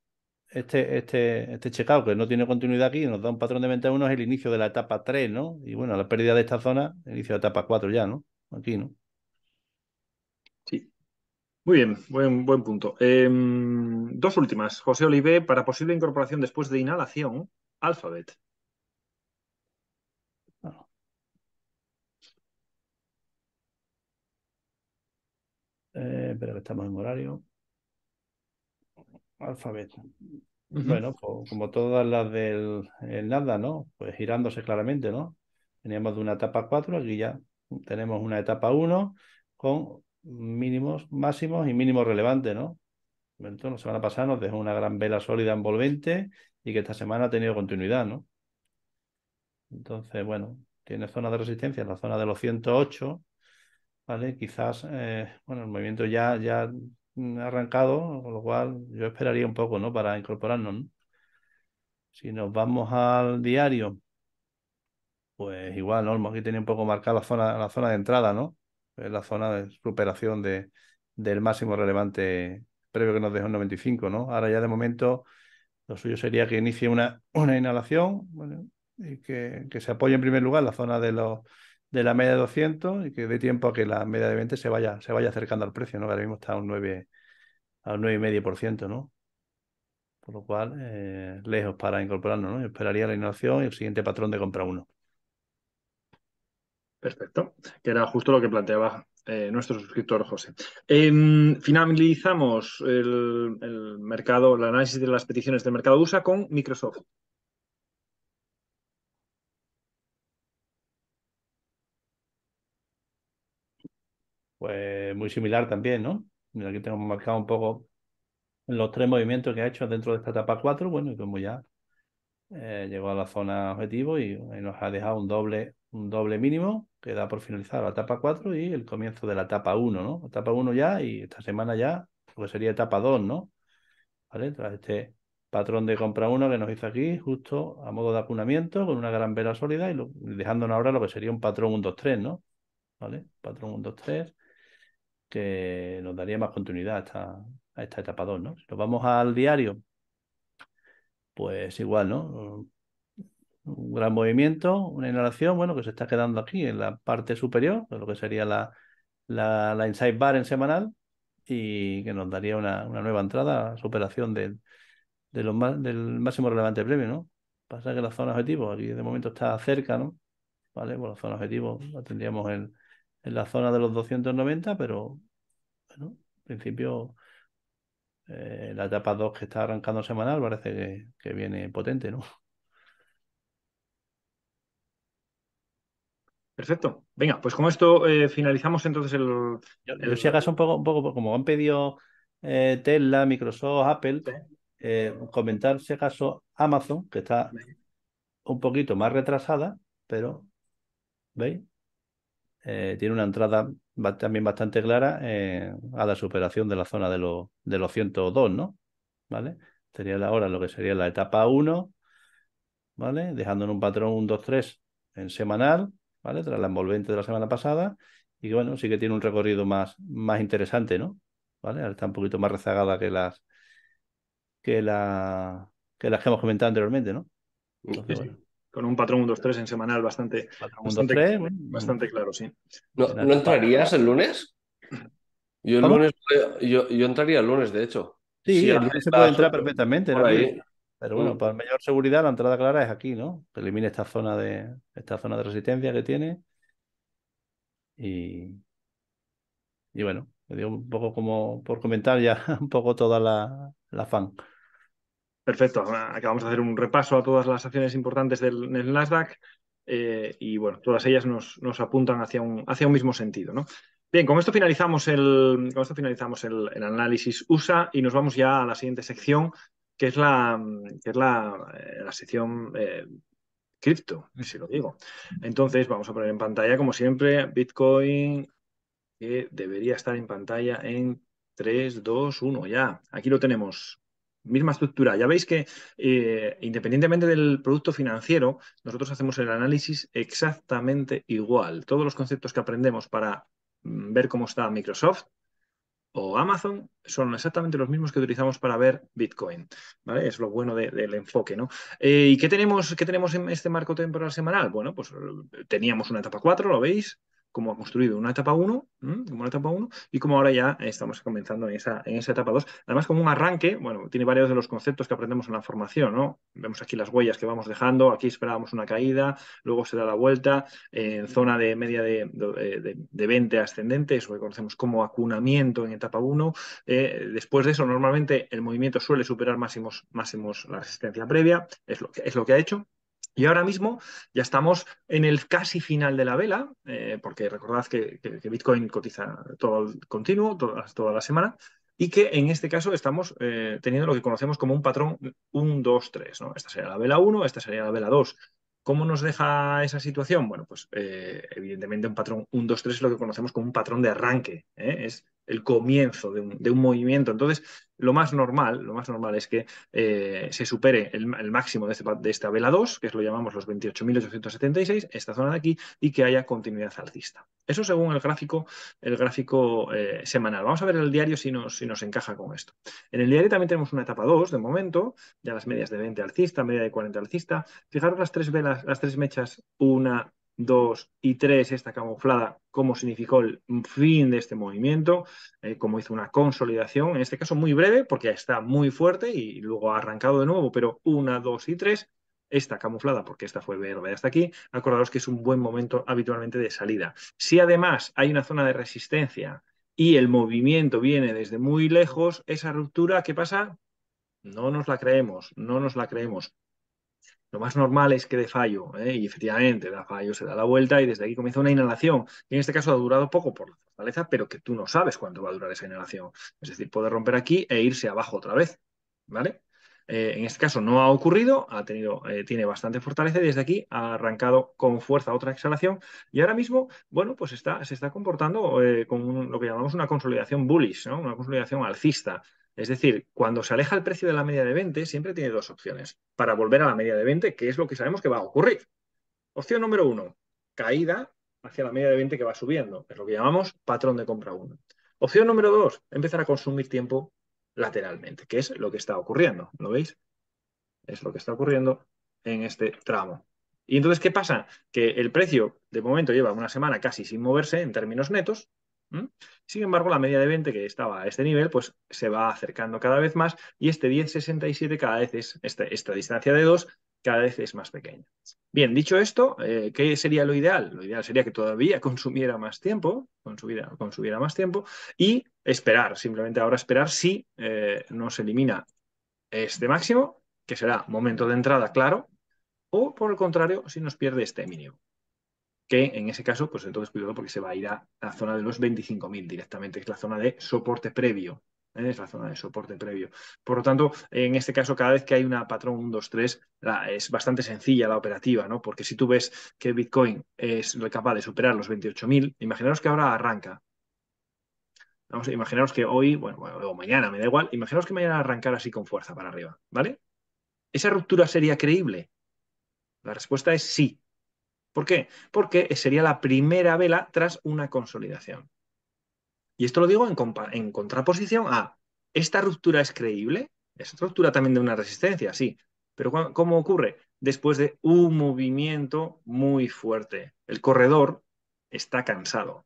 este, este, este que no tiene continuidad aquí, nos da un patrón de 21 es el inicio de la etapa 3, ¿no? Y bueno, la pérdida de esta zona, inicio de etapa 4 ya, ¿no? aquí, ¿no? Sí. Muy bien, buen, punto. Em, dos últimas. José Olive para posible incorporación después de inhalación, Alphabet. Eh, pero que estamos en horario. Alphabet. Bueno, pues, como todas las del nada, ¿no? Pues girándose claramente, ¿no? Veníamos de una etapa 4, aquí ya tenemos una etapa 1 con mínimos, máximos y mínimos relevantes, ¿no? Entonces, la semana pasada nos dejó una gran vela sólida envolvente y que esta semana ha tenido continuidad, ¿no? Entonces, bueno, tiene zona de resistencia en la zona de los 108, ¿vale? Quizás, eh, bueno, el movimiento ya, ya ha arrancado, con lo cual yo esperaría un poco, ¿no? Para incorporarnos, Si nos vamos al diario, pues igual, ¿no? aquí tenía un poco marcada la zona, la zona de entrada, ¿no? la zona de superación de, del máximo relevante previo que nos dejó en 95, ¿no? Ahora ya de momento lo suyo sería que inicie una, una inhalación y que, que, se apoye en primer lugar la zona de, los, de la media de 200 y que dé tiempo a que la media de 20 se vaya, se vaya acercando al precio, ¿no? Que ahora mismo está a un 9, a un 9,5%, ¿no? Por lo cual, eh, lejos para incorporarnos, ¿no? esperaría la inhalación y el siguiente patrón de compra 1. Perfecto, que era justo lo que planteaba eh, nuestro suscriptor José. Em, finalizamos el, mercado, el análisis de las peticiones del mercado USA con Microsoft. Pues muy similar también, ¿no? Mira, aquí tenemos marcado un poco los tres movimientos que ha hecho dentro de esta etapa 4. Bueno, y como ya eh, llegó a la zona objetivo y, y nos ha dejado un doble un doble mínimo que da por finalizar la etapa 4 y el comienzo de la etapa 1, ¿no? etapa 1 ya y esta semana ya lo que sería etapa 2, ¿no? ¿Vale? Tras este patrón de compra 1 que nos hizo aquí, justo a modo de acunamiento, con una gran vela sólida y dejándonos ahora lo que sería un patrón 1, 2, 3, ¿no? ¿Vale? Patrón 1, 2, 3, que nos daría más continuidad a esta, a esta etapa 2, ¿no? Si nos vamos al diario, pues igual, ¿no? un gran movimiento, una inhalación, bueno, que se está quedando aquí en la parte superior, de lo que sería la, la, la inside bar en semanal, y que nos daría una, una nueva entrada, superación del, de los, del máximo relevante premio, ¿no? Pasa que la zona objetivo, aquí de momento está cerca, ¿no? Vale, bueno, pues la zona objetivo la tendríamos en, en la zona de los 290, pero, bueno, en principio... Eh, la etapa 2 que está arrancando semanal parece que, que viene potente, ¿no? Perfecto. Venga, pues con esto eh, finalizamos entonces el. el... si acaso un poco, un poco, como han pedido eh, Tesla, Microsoft, Apple, eh, comentar si acaso Amazon, que está un poquito más retrasada, pero ¿veis? tiene una entrada también bastante clara a la superación de la zona de, lo, de los 102, ¿no? ¿Vale? Sería ahora lo que sería la etapa 1, ¿vale? Dejando en un patrón 1, 2, 3 en semanal, tras la envolvente de la semana pasada y que, bueno, sí que tiene un recorrido más, más interesante, ¿no? ¿Vale? Ahora está un poquito más rezagada que las que, la, que las hemos comentado anteriormente, ¿no? Con un patrón 1-2-3 en semanal bastante, bastante, claro, sí. ¿No, entrarías el lunes? Yo entraría el lunes, de hecho. Sí, el lunes se puede entrar perfectamente. ¿no? Pero mm. bueno, para mayor seguridad la entrada clara es aquí, ¿no? Que elimine esta zona de esta zona de resistencia que tiene. Y, bueno, me dio un poco como por comentar ya un poco toda la, la fan. Perfecto, ah, acabamos de hacer un repaso a todas las acciones importantes del, Nasdaq eh, y bueno, todas ellas nos, nos apuntan hacia un, hacia un mismo sentido, ¿no? Bien, con esto finalizamos, el, con finalizamos el, el, análisis USA y nos vamos ya a la siguiente sección que es la, mm, es la, eh, sección eh, cripto, si lo digo. Entonces, vamos a poner en pantalla, como siempre, Bitcoin, que debería estar en pantalla en 3, 2, 1, ya. Aquí lo tenemos. Misma estructura. Ya veis que eh, independientemente del producto financiero, nosotros hacemos el análisis exactamente igual. Todos los conceptos que aprendemos para mm, ver cómo está Microsoft, o Amazon son exactamente los mismos que utilizamos para ver Bitcoin. ¿vale? Es lo bueno del enfoque. ¿no? Eh, ¿Y qué tenemos, qué tenemos en este marco temporal semanal? Bueno, pues eh, teníamos una etapa 4, lo veis, como ha construido una etapa 1, como etapa 1, y como ahora ya estamos comenzando en esa, en esa etapa 2. Además, como un arranque, bueno, tiene varios de los conceptos que aprendemos en la formación, ¿no? Vemos aquí las huellas que vamos dejando, aquí esperábamos una caída, luego se da la vuelta, en zona de media de, 20 eh, ascendente, eso que conocemos como acunamiento en etapa 1. Eh, después de eso, normalmente el movimiento suele superar máximos, máximos la resistencia previa, es lo que, es lo que ha hecho, y ahora mismo ya estamos en el casi final de la vela, eh, porque recordad que, Bitcoin cotiza todo el continuo, toda, toda, la semana, y que en este caso estamos eh, teniendo lo que conocemos como un patrón 1, 2, 3. ¿no? Esta sería la vela 1, esta sería la vela 2. ¿Cómo nos deja esa situación? Bueno, pues eh, evidentemente un patrón 1, 2, 3 es lo que conocemos como un patrón de arranque. Es el comienzo de un, movimiento. Entonces, lo más normal, lo más normal es que eh, se supere el, máximo este de, esta vela 2, que es lo llamamos los 28.876, esta zona de aquí, y que haya continuidad alcista. Eso según el gráfico, el gráfico eh, semanal. Vamos a ver el diario si nos, si nos encaja con esto. En el diario también tenemos una etapa 2 de momento, ya las medias de 20 alcista, media de 40 alcista. Fijaros las tres velas, las tres mechas, una 2 y 3, esta camuflada, como significó el fin de este movimiento, eh, como hizo una consolidación, en este caso muy breve, porque está muy fuerte y luego ha arrancado de nuevo, pero 1, 2 y 3, esta camuflada, porque esta fue verde hasta aquí, acordaros que es un buen momento habitualmente de salida. Si además hay una zona de resistencia y el movimiento viene desde muy lejos, esa ruptura, ¿qué pasa? No nos la creemos, no nos la creemos. Lo más normal es que de fallo, ¿eh? y efectivamente da fallo, se da la vuelta y desde aquí comienza una inhalación. Y en este caso ha durado poco por la fortaleza, pero que tú no sabes cuánto va a durar esa inhalación. Es decir, puede romper aquí e irse abajo otra vez. ¿Vale? Eh, en este caso no ha ocurrido, ha tenido, eh, tiene bastante fortaleza y desde aquí ha arrancado con fuerza otra exhalación y ahora mismo, bueno, pues está, se está comportando con lo que llamamos una consolidación bullish, una consolidación alcista. Es decir, cuando se aleja el precio de la media de 20, siempre tiene dos opciones para volver a la media de 20, que es lo que sabemos que va a ocurrir. Opción número uno, caída hacia la media de 20 que va subiendo. Es lo que llamamos patrón de compra 1. Opción número dos, empezar a consumir tiempo lateralmente, que es lo que está ocurriendo. ¿Lo veis? Es lo que está ocurriendo en este tramo. Y entonces, ¿qué pasa? Que el precio de momento lleva una semana casi sin moverse en términos netos, sin embargo, la media de 20 que estaba a este nivel, pues se va acercando cada vez más y este 10,67 cada vez es, esta distancia de 2 cada vez es más pequeña. Bien, dicho esto, eh, ¿qué sería lo ideal? Lo ideal sería que todavía consumiera más tiempo, consumiera, más tiempo y esperar, simplemente ahora esperar si eh, nos elimina este máximo, que será momento de entrada, claro, o por el contrario, si nos pierde este mínimo que en ese caso, pues entonces cuidado porque se va a ir a la zona de los 25.000 directamente, es la zona de soporte previo. ¿eh? Es la zona de soporte previo. Por lo tanto, en este caso, cada vez que hay una patrón 1, 2, 3, es bastante sencilla la operativa, ¿no? Porque si tú ves que Bitcoin es capaz de superar los 28.000, imaginaros que ahora arranca. Vamos, imaginaros que hoy, bueno, o mañana, me da igual, imaginaros que mañana arrancar así con fuerza para arriba, ¿vale? ¿Esa ruptura sería creíble? La respuesta es sí, ¿Por qué? Porque sería la primera vela tras una consolidación. Y esto lo digo en, contraposición a, ¿esta ruptura es creíble? Es ruptura también de una resistencia, sí. Pero ¿cómo ocurre? Después de un movimiento muy fuerte. El corredor está cansado.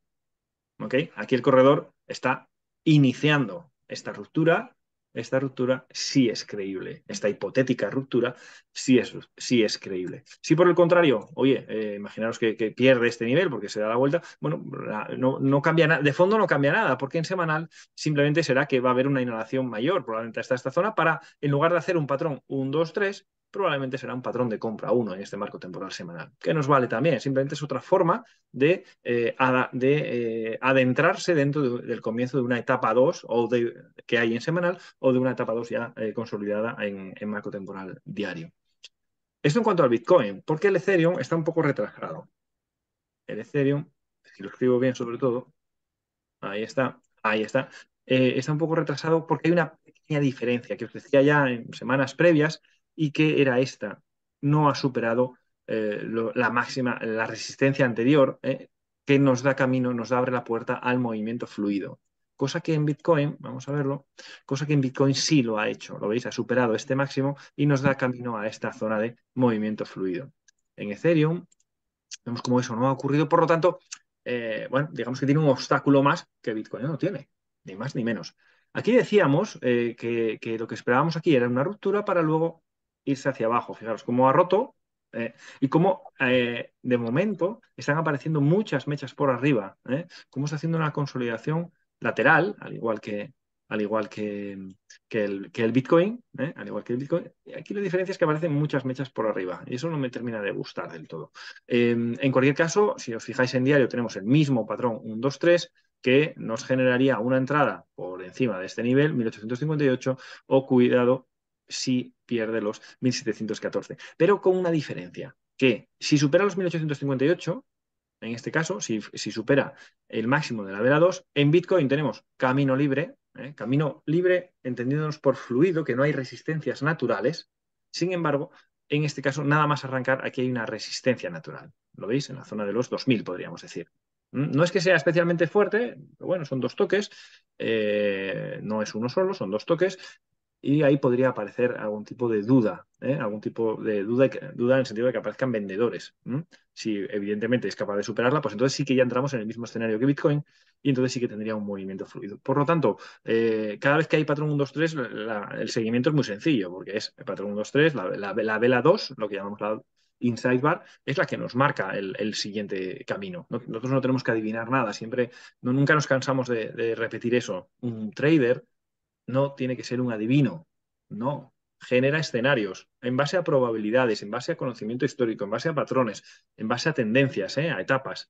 ¿Ok? Aquí el corredor está iniciando esta ruptura esta ruptura sí es creíble, esta hipotética ruptura sí es, sí es creíble. Si por el contrario, oye, eh, imaginaros que, pierde este nivel porque se da la vuelta, bueno, no, no cambia nada, de fondo no cambia nada, porque en semanal simplemente será que va a haber una inhalación mayor probablemente hasta esta zona para, en lugar de hacer un patrón 1, 2, 3, probablemente será un patrón de compra uno en este marco temporal semanal, que nos vale también, simplemente es otra forma de, eh, eh, adentrarse dentro del comienzo de una etapa 2 que hay en semanal o de una etapa 2 ya eh, consolidada en, en, marco temporal diario. Esto en cuanto al Bitcoin, porque el Ethereum está un poco retrasado. El Ethereum, si lo escribo bien sobre todo, ahí está, ahí está, está un poco retrasado porque hay una pequeña diferencia que os decía ya en semanas previas, y que era esta. No ha superado eh, la máxima, la resistencia anterior, eh, que nos da camino, nos abre la puerta al movimiento fluido. Cosa que en Bitcoin, vamos a verlo, cosa que en Bitcoin sí lo ha hecho, lo veis, ha superado este máximo y nos da camino a esta zona de movimiento fluido. En Ethereum vemos como eso no ha ocurrido, por lo tanto, eh, bueno, digamos que tiene un obstáculo más que Bitcoin no tiene, ni más ni menos. Aquí decíamos que, que, lo que esperábamos aquí era una ruptura para luego irse hacia abajo. Fijaros cómo ha roto eh, y cómo eh, de momento están apareciendo muchas mechas por arriba. ¿eh? Cómo está haciendo una consolidación lateral, al igual que, al igual que, que, el, Bitcoin, eh, al igual que el Bitcoin. Aquí la diferencia es que aparecen muchas mechas por arriba y eso no me termina de gustar del todo. Em, en cualquier caso, si os fijáis en diario, tenemos el mismo patrón 1, 2, 3 que nos generaría una entrada por encima de este nivel, 1858, o cuidado si pierde los 1714, pero con una diferencia, que si supera los 1858, en este caso, si, supera el máximo de la vela 2, en Bitcoin tenemos camino libre, ¿eh? camino libre entendiéndonos por fluido, que no hay resistencias naturales, sin embargo, en este caso, nada más arrancar, aquí hay una resistencia natural. ¿Lo veis? En la zona de los 2000, podríamos decir. ¿Mm? No es que sea especialmente fuerte, pero bueno, son dos toques, eh, no es uno solo, son dos toques, y ahí podría aparecer algún tipo de duda, ¿eh? algún tipo de duda, duda en el sentido de que aparezcan vendedores. Si evidentemente es capaz de superarla, pues entonces sí que ya entramos en el mismo escenario que Bitcoin y entonces sí que tendría un movimiento fluido. Por lo tanto, eh, cada vez que hay patrón 1, 2, 3, el seguimiento es muy sencillo, porque es el patrón 1, 2, 3, la, vela 2, lo que llamamos la Inside Bar es la que nos marca el, siguiente camino. Nosotros no tenemos que adivinar nada, siempre, no, nunca nos cansamos de, repetir eso. Un trader no tiene que ser un adivino, no. Genera escenarios en base a probabilidades, en base a conocimiento histórico, en base a patrones, en base a tendencias, ¿eh? a etapas.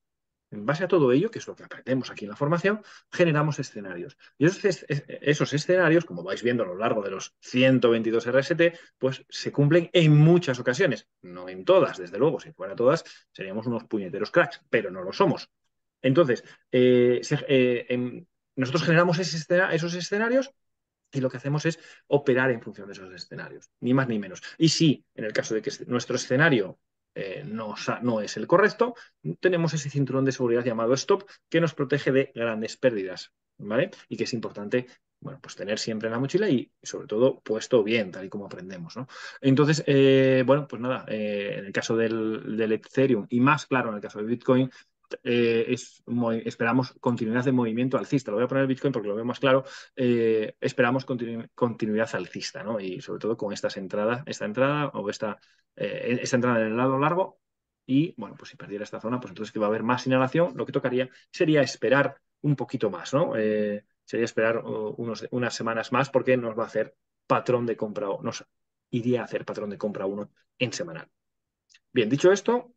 En base a todo ello, que es lo que aprendemos aquí en la formación, generamos escenarios. Y esos, esos, escenarios, como vais viendo a lo largo de los 122 RST, pues se cumplen en muchas ocasiones. No en todas, desde luego. Si fuera todas, seríamos unos puñeteros cracks, pero no lo somos. Entonces, eh, eh, nosotros generamos esos escenarios y lo que hacemos es operar en función de esos escenarios, ni más ni menos. Y si, en el caso de que nuestro escenario eh, no, no, es el correcto, tenemos ese cinturón de seguridad llamado stop que nos protege de grandes pérdidas, ¿vale? Y que es importante, bueno, pues tener siempre en la mochila y sobre todo puesto bien, tal y como aprendemos, ¿no? Entonces, eh, bueno, pues nada, eh, en el caso del Ethereum y más claro en el caso de Bitcoin, eh, es, esperamos continuidad de movimiento alcista. Lo voy a poner Bitcoin porque lo veo más claro. Eh, esperamos continuidad alcista, ¿no? Y sobre todo con estas entradas, esta entrada o eh, esta, entrada en el lado largo. Y bueno, pues si perdiera esta zona, pues entonces que va a haber más inhalación. Lo que tocaría sería esperar un poquito más, ¿no? sería esperar unas semanas más porque nos va a hacer patrón de compra, o nos iría a hacer patrón de compra uno en semanal. Bien, dicho esto,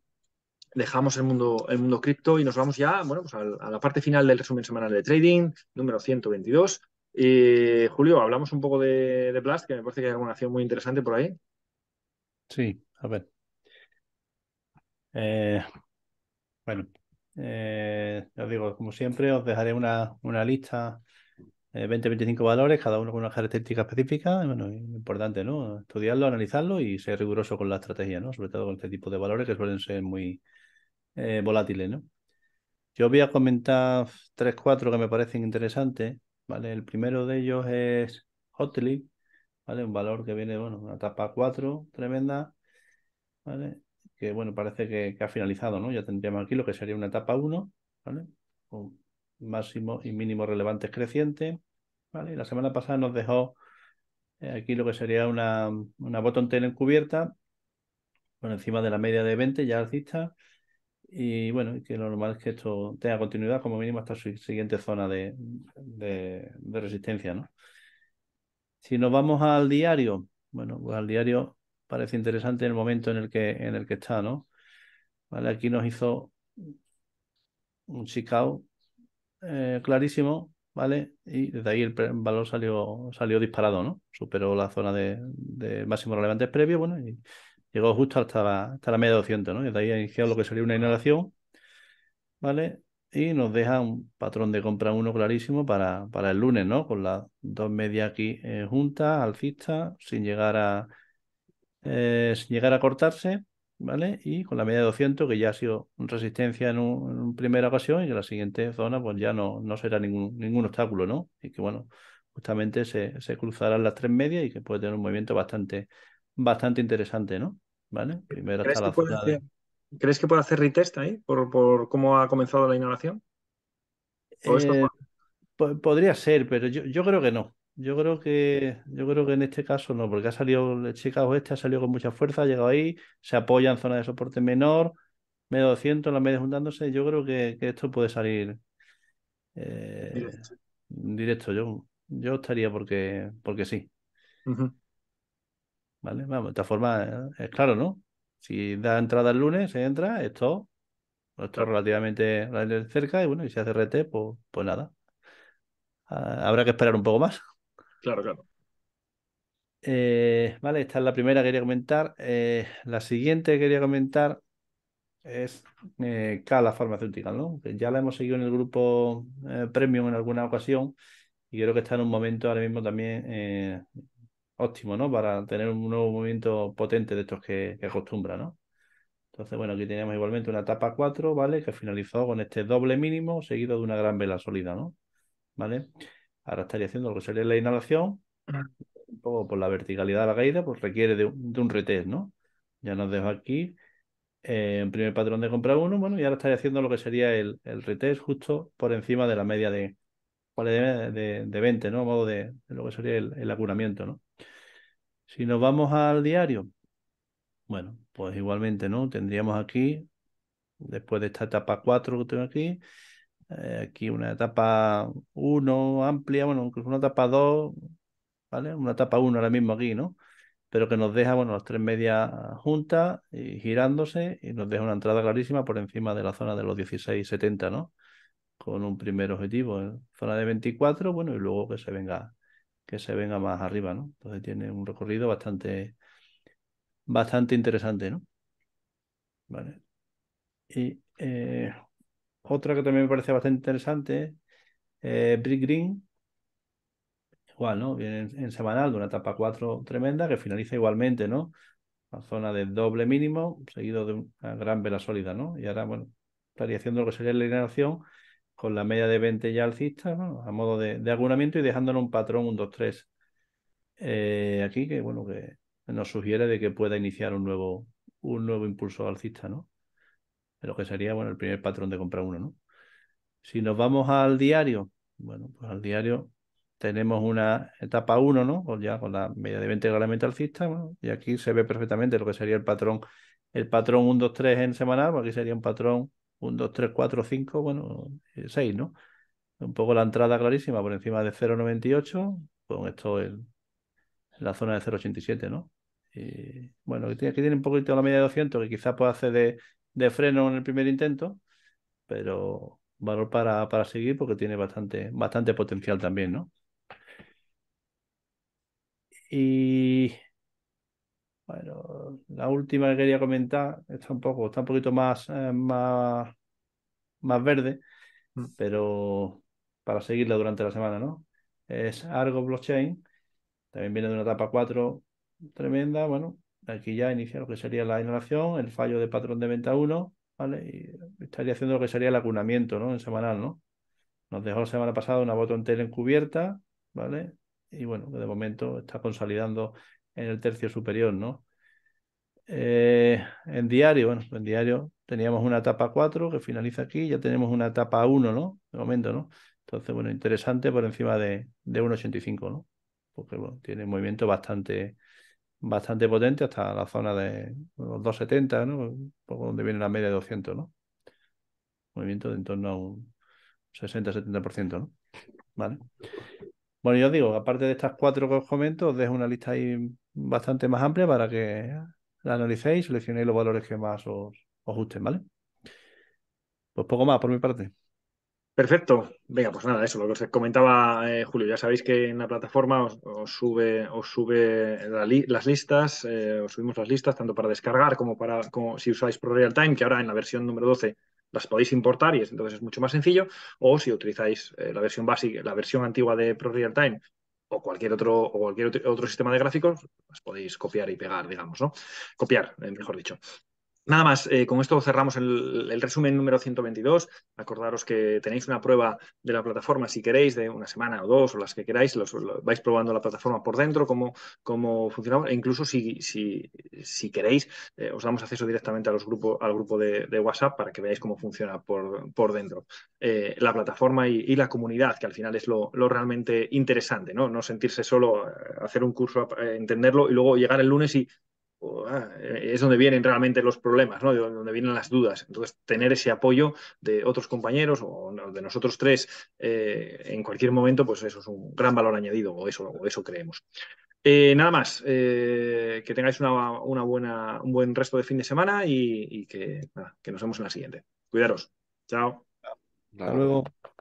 dejamos el mundo, el mundo cripto y nos vamos ya bueno, pues a, la parte final del resumen semanal de trading, número 122. Y, Julio, hablamos un poco de, Blast, que me parece que hay alguna acción muy interesante por ahí. Sí, a ver. Eh, bueno, eh, os digo, como siempre, os dejaré una, una lista, eh, 20-25 valores, cada uno con una característica específica. Bueno, importante, ¿no? Estudiarlo, analizarlo y ser riguroso con la estrategia, ¿no? Sobre todo con este tipo de valores que suelen ser muy, eh, volátiles, ¿no? Yo voy a comentar tres, cuatro que me parecen interesantes, ¿vale? El primero de ellos es Hotly, ¿vale? Un valor que viene, bueno, una etapa 4 tremenda, ¿vale? Que, bueno, parece que, ha finalizado, ¿no? Ya tendríamos aquí lo que sería una etapa 1, ¿vale? Con máximo y mínimo relevantes crecientes, ¿vale? la semana pasada nos dejó eh, aquí lo que sería una, una botón encubierta por encima de la media de 20, ya alcista, y bueno, que lo normal es que esto tenga continuidad como mínimo hasta su siguiente zona de, resistencia, ¿no? Si nos vamos al diario, bueno, pues al diario parece interesante el momento en el que, en el que está, ¿no? Vale, aquí nos hizo un chicao eh, clarísimo, ¿vale? Y desde ahí el valor salió, salió disparado, ¿no? Superó la zona de, de máximo relevante previo, bueno, y llegó justo hasta la, media media 200, ¿no? Y de ahí ha iniciado lo que sería una inhalación, ¿vale? Y nos deja un patrón de compra uno clarísimo para, para el lunes, ¿no? Con las dos medias aquí eh, juntas, alcistas, sin llegar a eh, llegar a cortarse, ¿vale? Y con la media de 200 que ya ha sido resistencia en, primera ocasión y que la siguiente zona pues ya no, no será ningún, ningún obstáculo, ¿no? Y que bueno, justamente se, se cruzarán las tres medias y que puede tener un movimiento bastante, bastante interesante, ¿no? ¿Crees, que puede hacer retest ahí por, por cómo ha comenzado la inhalación? Eh, podría ser, pero yo, yo creo que no. Yo creo que yo creo que en este caso no, porque ha salido el Chicago este, ha salido con mucha fuerza, ha llegado ahí, se apoya en zona de soporte menor, medio 200, la media juntándose. Yo creo que, esto puede salir eh, directo. Yo, yo estaría porque, porque sí. ¿vale? Vamos, de esta forma eh, es claro, ¿no? Si da entrada el lunes, se entra, esto, pues está relativamente cerca, y bueno, y si hace RT, pues, pues, nada. habrá que esperar un poco más. Claro, claro. Eh, vale, esta es la primera que quería comentar. Eh, la siguiente que quería comentar es eh, Cala Farmacéutica, ¿no? ya la hemos seguido en el grupo Premium en alguna ocasión y creo que está en un momento ahora mismo también óptimo, ¿no? Para tener un nuevo movimiento potente de estos que, acostumbra, ¿no? Entonces, bueno, aquí tenemos igualmente una etapa 4, ¿vale? Que finalizó con este doble mínimo seguido de una gran vela sólida, ¿no? ¿Vale? Ahora estaría haciendo lo que sería la inhalación, ah. un poco por la verticalidad de la caída, pues requiere de un, de un retest, ¿no? Ya nos dejo aquí en eh, primer patrón de compra uno bueno, y ahora estaría haciendo lo que sería el, el retest justo por encima de la media de, de, de, 20, ¿no? Modo de, lo que sería el, el ¿no? Si nos vamos al diario, bueno, pues igualmente, ¿no? Tendríamos aquí, después de esta etapa 4 que tengo aquí, eh, aquí una etapa 1 amplia, bueno, incluso una etapa 2, ¿vale? Una etapa 1 ahora mismo aquí, ¿no? Pero que nos deja, bueno, las tres medias juntas y girándose y nos deja una entrada clarísima por encima de la zona de los 16, 70, ¿no? Con un primer objetivo en ¿eh? zona de 24, bueno, y luego que se venga que se venga más arriba, ¿no? Entonces tiene un recorrido bastante, bastante interesante, ¿no? Vale. Y eh, otra que también me parece bastante interesante, Brick Green, igual, ¿no? Viene en, semanal de una etapa 4 tremenda que finaliza igualmente, ¿no? La zona de doble mínimo, seguido de una gran vela sólida, ¿no? Y ahora, bueno, estaría haciendo lo que sería la alineación con la media de 20 ya alcista, a modo de, de y dejándole un patrón, 1, 2-3. Eh, aquí que bueno que nos sugiere de que pueda iniciar un nuevo, un nuevo impulso alcista, ¿no? Pero que sería bueno el primer patrón de compra uno ¿no? Si nos vamos al diario, bueno, pues al diario tenemos una etapa 1, ¿no? Con ya con la media de 20 realmente alcista, y aquí se ve perfectamente lo que sería el patrón, el patrón 1, 2, 3 en semanal, pues aquí sería un patrón 1, 2, 3, 4, 5, bueno, 6, eh, ¿no? Un poco la entrada clarísima por encima de 0,98, con esto en, la zona de 0,87, ¿no? bueno, aquí tiene, un poquito la media de 200, que quizás puede hacer de, de freno en el primer intento, pero valor para, para seguir porque tiene bastante, bastante potencial también, ¿no? Y bueno, la última que quería comentar está un poco, está un poquito más, eh, más, más verde, mm. pero para seguirla durante la semana, ¿no? Es Argo Blockchain, también viene de una etapa 4 tremenda, bueno, aquí ya inicia lo que sería la inhalación, el fallo de patrón de venta 1, ¿vale? Y estaría haciendo lo que sería el acunamiento, ¿no? En semanal, ¿no? Nos dejó la semana pasada una botón encubierta, ¿vale? Y bueno, de momento está consolidando en el tercio superior, ¿no? Eh, en diario, bueno, en diario teníamos una etapa 4 que finaliza aquí, ya tenemos una etapa 1, ¿no? De momento, ¿no? Entonces, bueno, interesante por encima de, de 1,85, ¿no? Porque, bueno, tiene movimiento bastante, bastante potente hasta la zona de los 2,70, ¿no? Por donde viene la media de 200, ¿no? Movimiento de en torno a un 60-70%, ¿no? Vale. Bueno, yo digo, aparte de estas cuatro que os comento, os dejo una lista ahí bastante más amplia para que la analicéis y seleccionéis los valores que más os, gusten, ¿vale? Pues poco más por mi parte. Perfecto. Venga, pues nada, eso, lo que os comentaba eh, Julio. Ya sabéis que en la plataforma os, sube, os sube las listas, eh, os subimos las listas tanto para descargar como para como si usáis Pro Real Time, que ahora en la versión número 12 las podéis importar y entonces es mucho más sencillo, o si utilizáis eh, la versión básica, la versión antigua de ProRealTime o cualquier otro, o cualquier otro sistema de gráficos, las podéis copiar y pegar, digamos, ¿no? Copiar, eh, mejor dicho. Nada más, eh, con esto cerramos el, resumen número 122. Acordaros que tenéis una prueba de la plataforma si queréis, de una semana o dos o las que queráis, los, vais probando la plataforma por dentro, cómo, cómo E incluso si, si, queréis, eh, os damos acceso directamente a los al grupo de, WhatsApp para que veáis cómo funciona por, por dentro. Eh, la plataforma y, la comunidad, que al final es lo, lo, realmente interesante, ¿no? No sentirse solo, hacer un curso, entenderlo y luego llegar el lunes y Ah, eh, es donde vienen realmente los problemas, ¿no? De donde vienen las dudas. Entonces, tener ese apoyo de otros compañeros o de nosotros tres eh, en cualquier momento, pues eso es un gran valor añadido, o eso, eso creemos. Eh, nada más, que tengáis una, buena, un buen resto de fin de semana y, que, que nos vemos en la siguiente. Cuidaros. Chao. Hasta luego.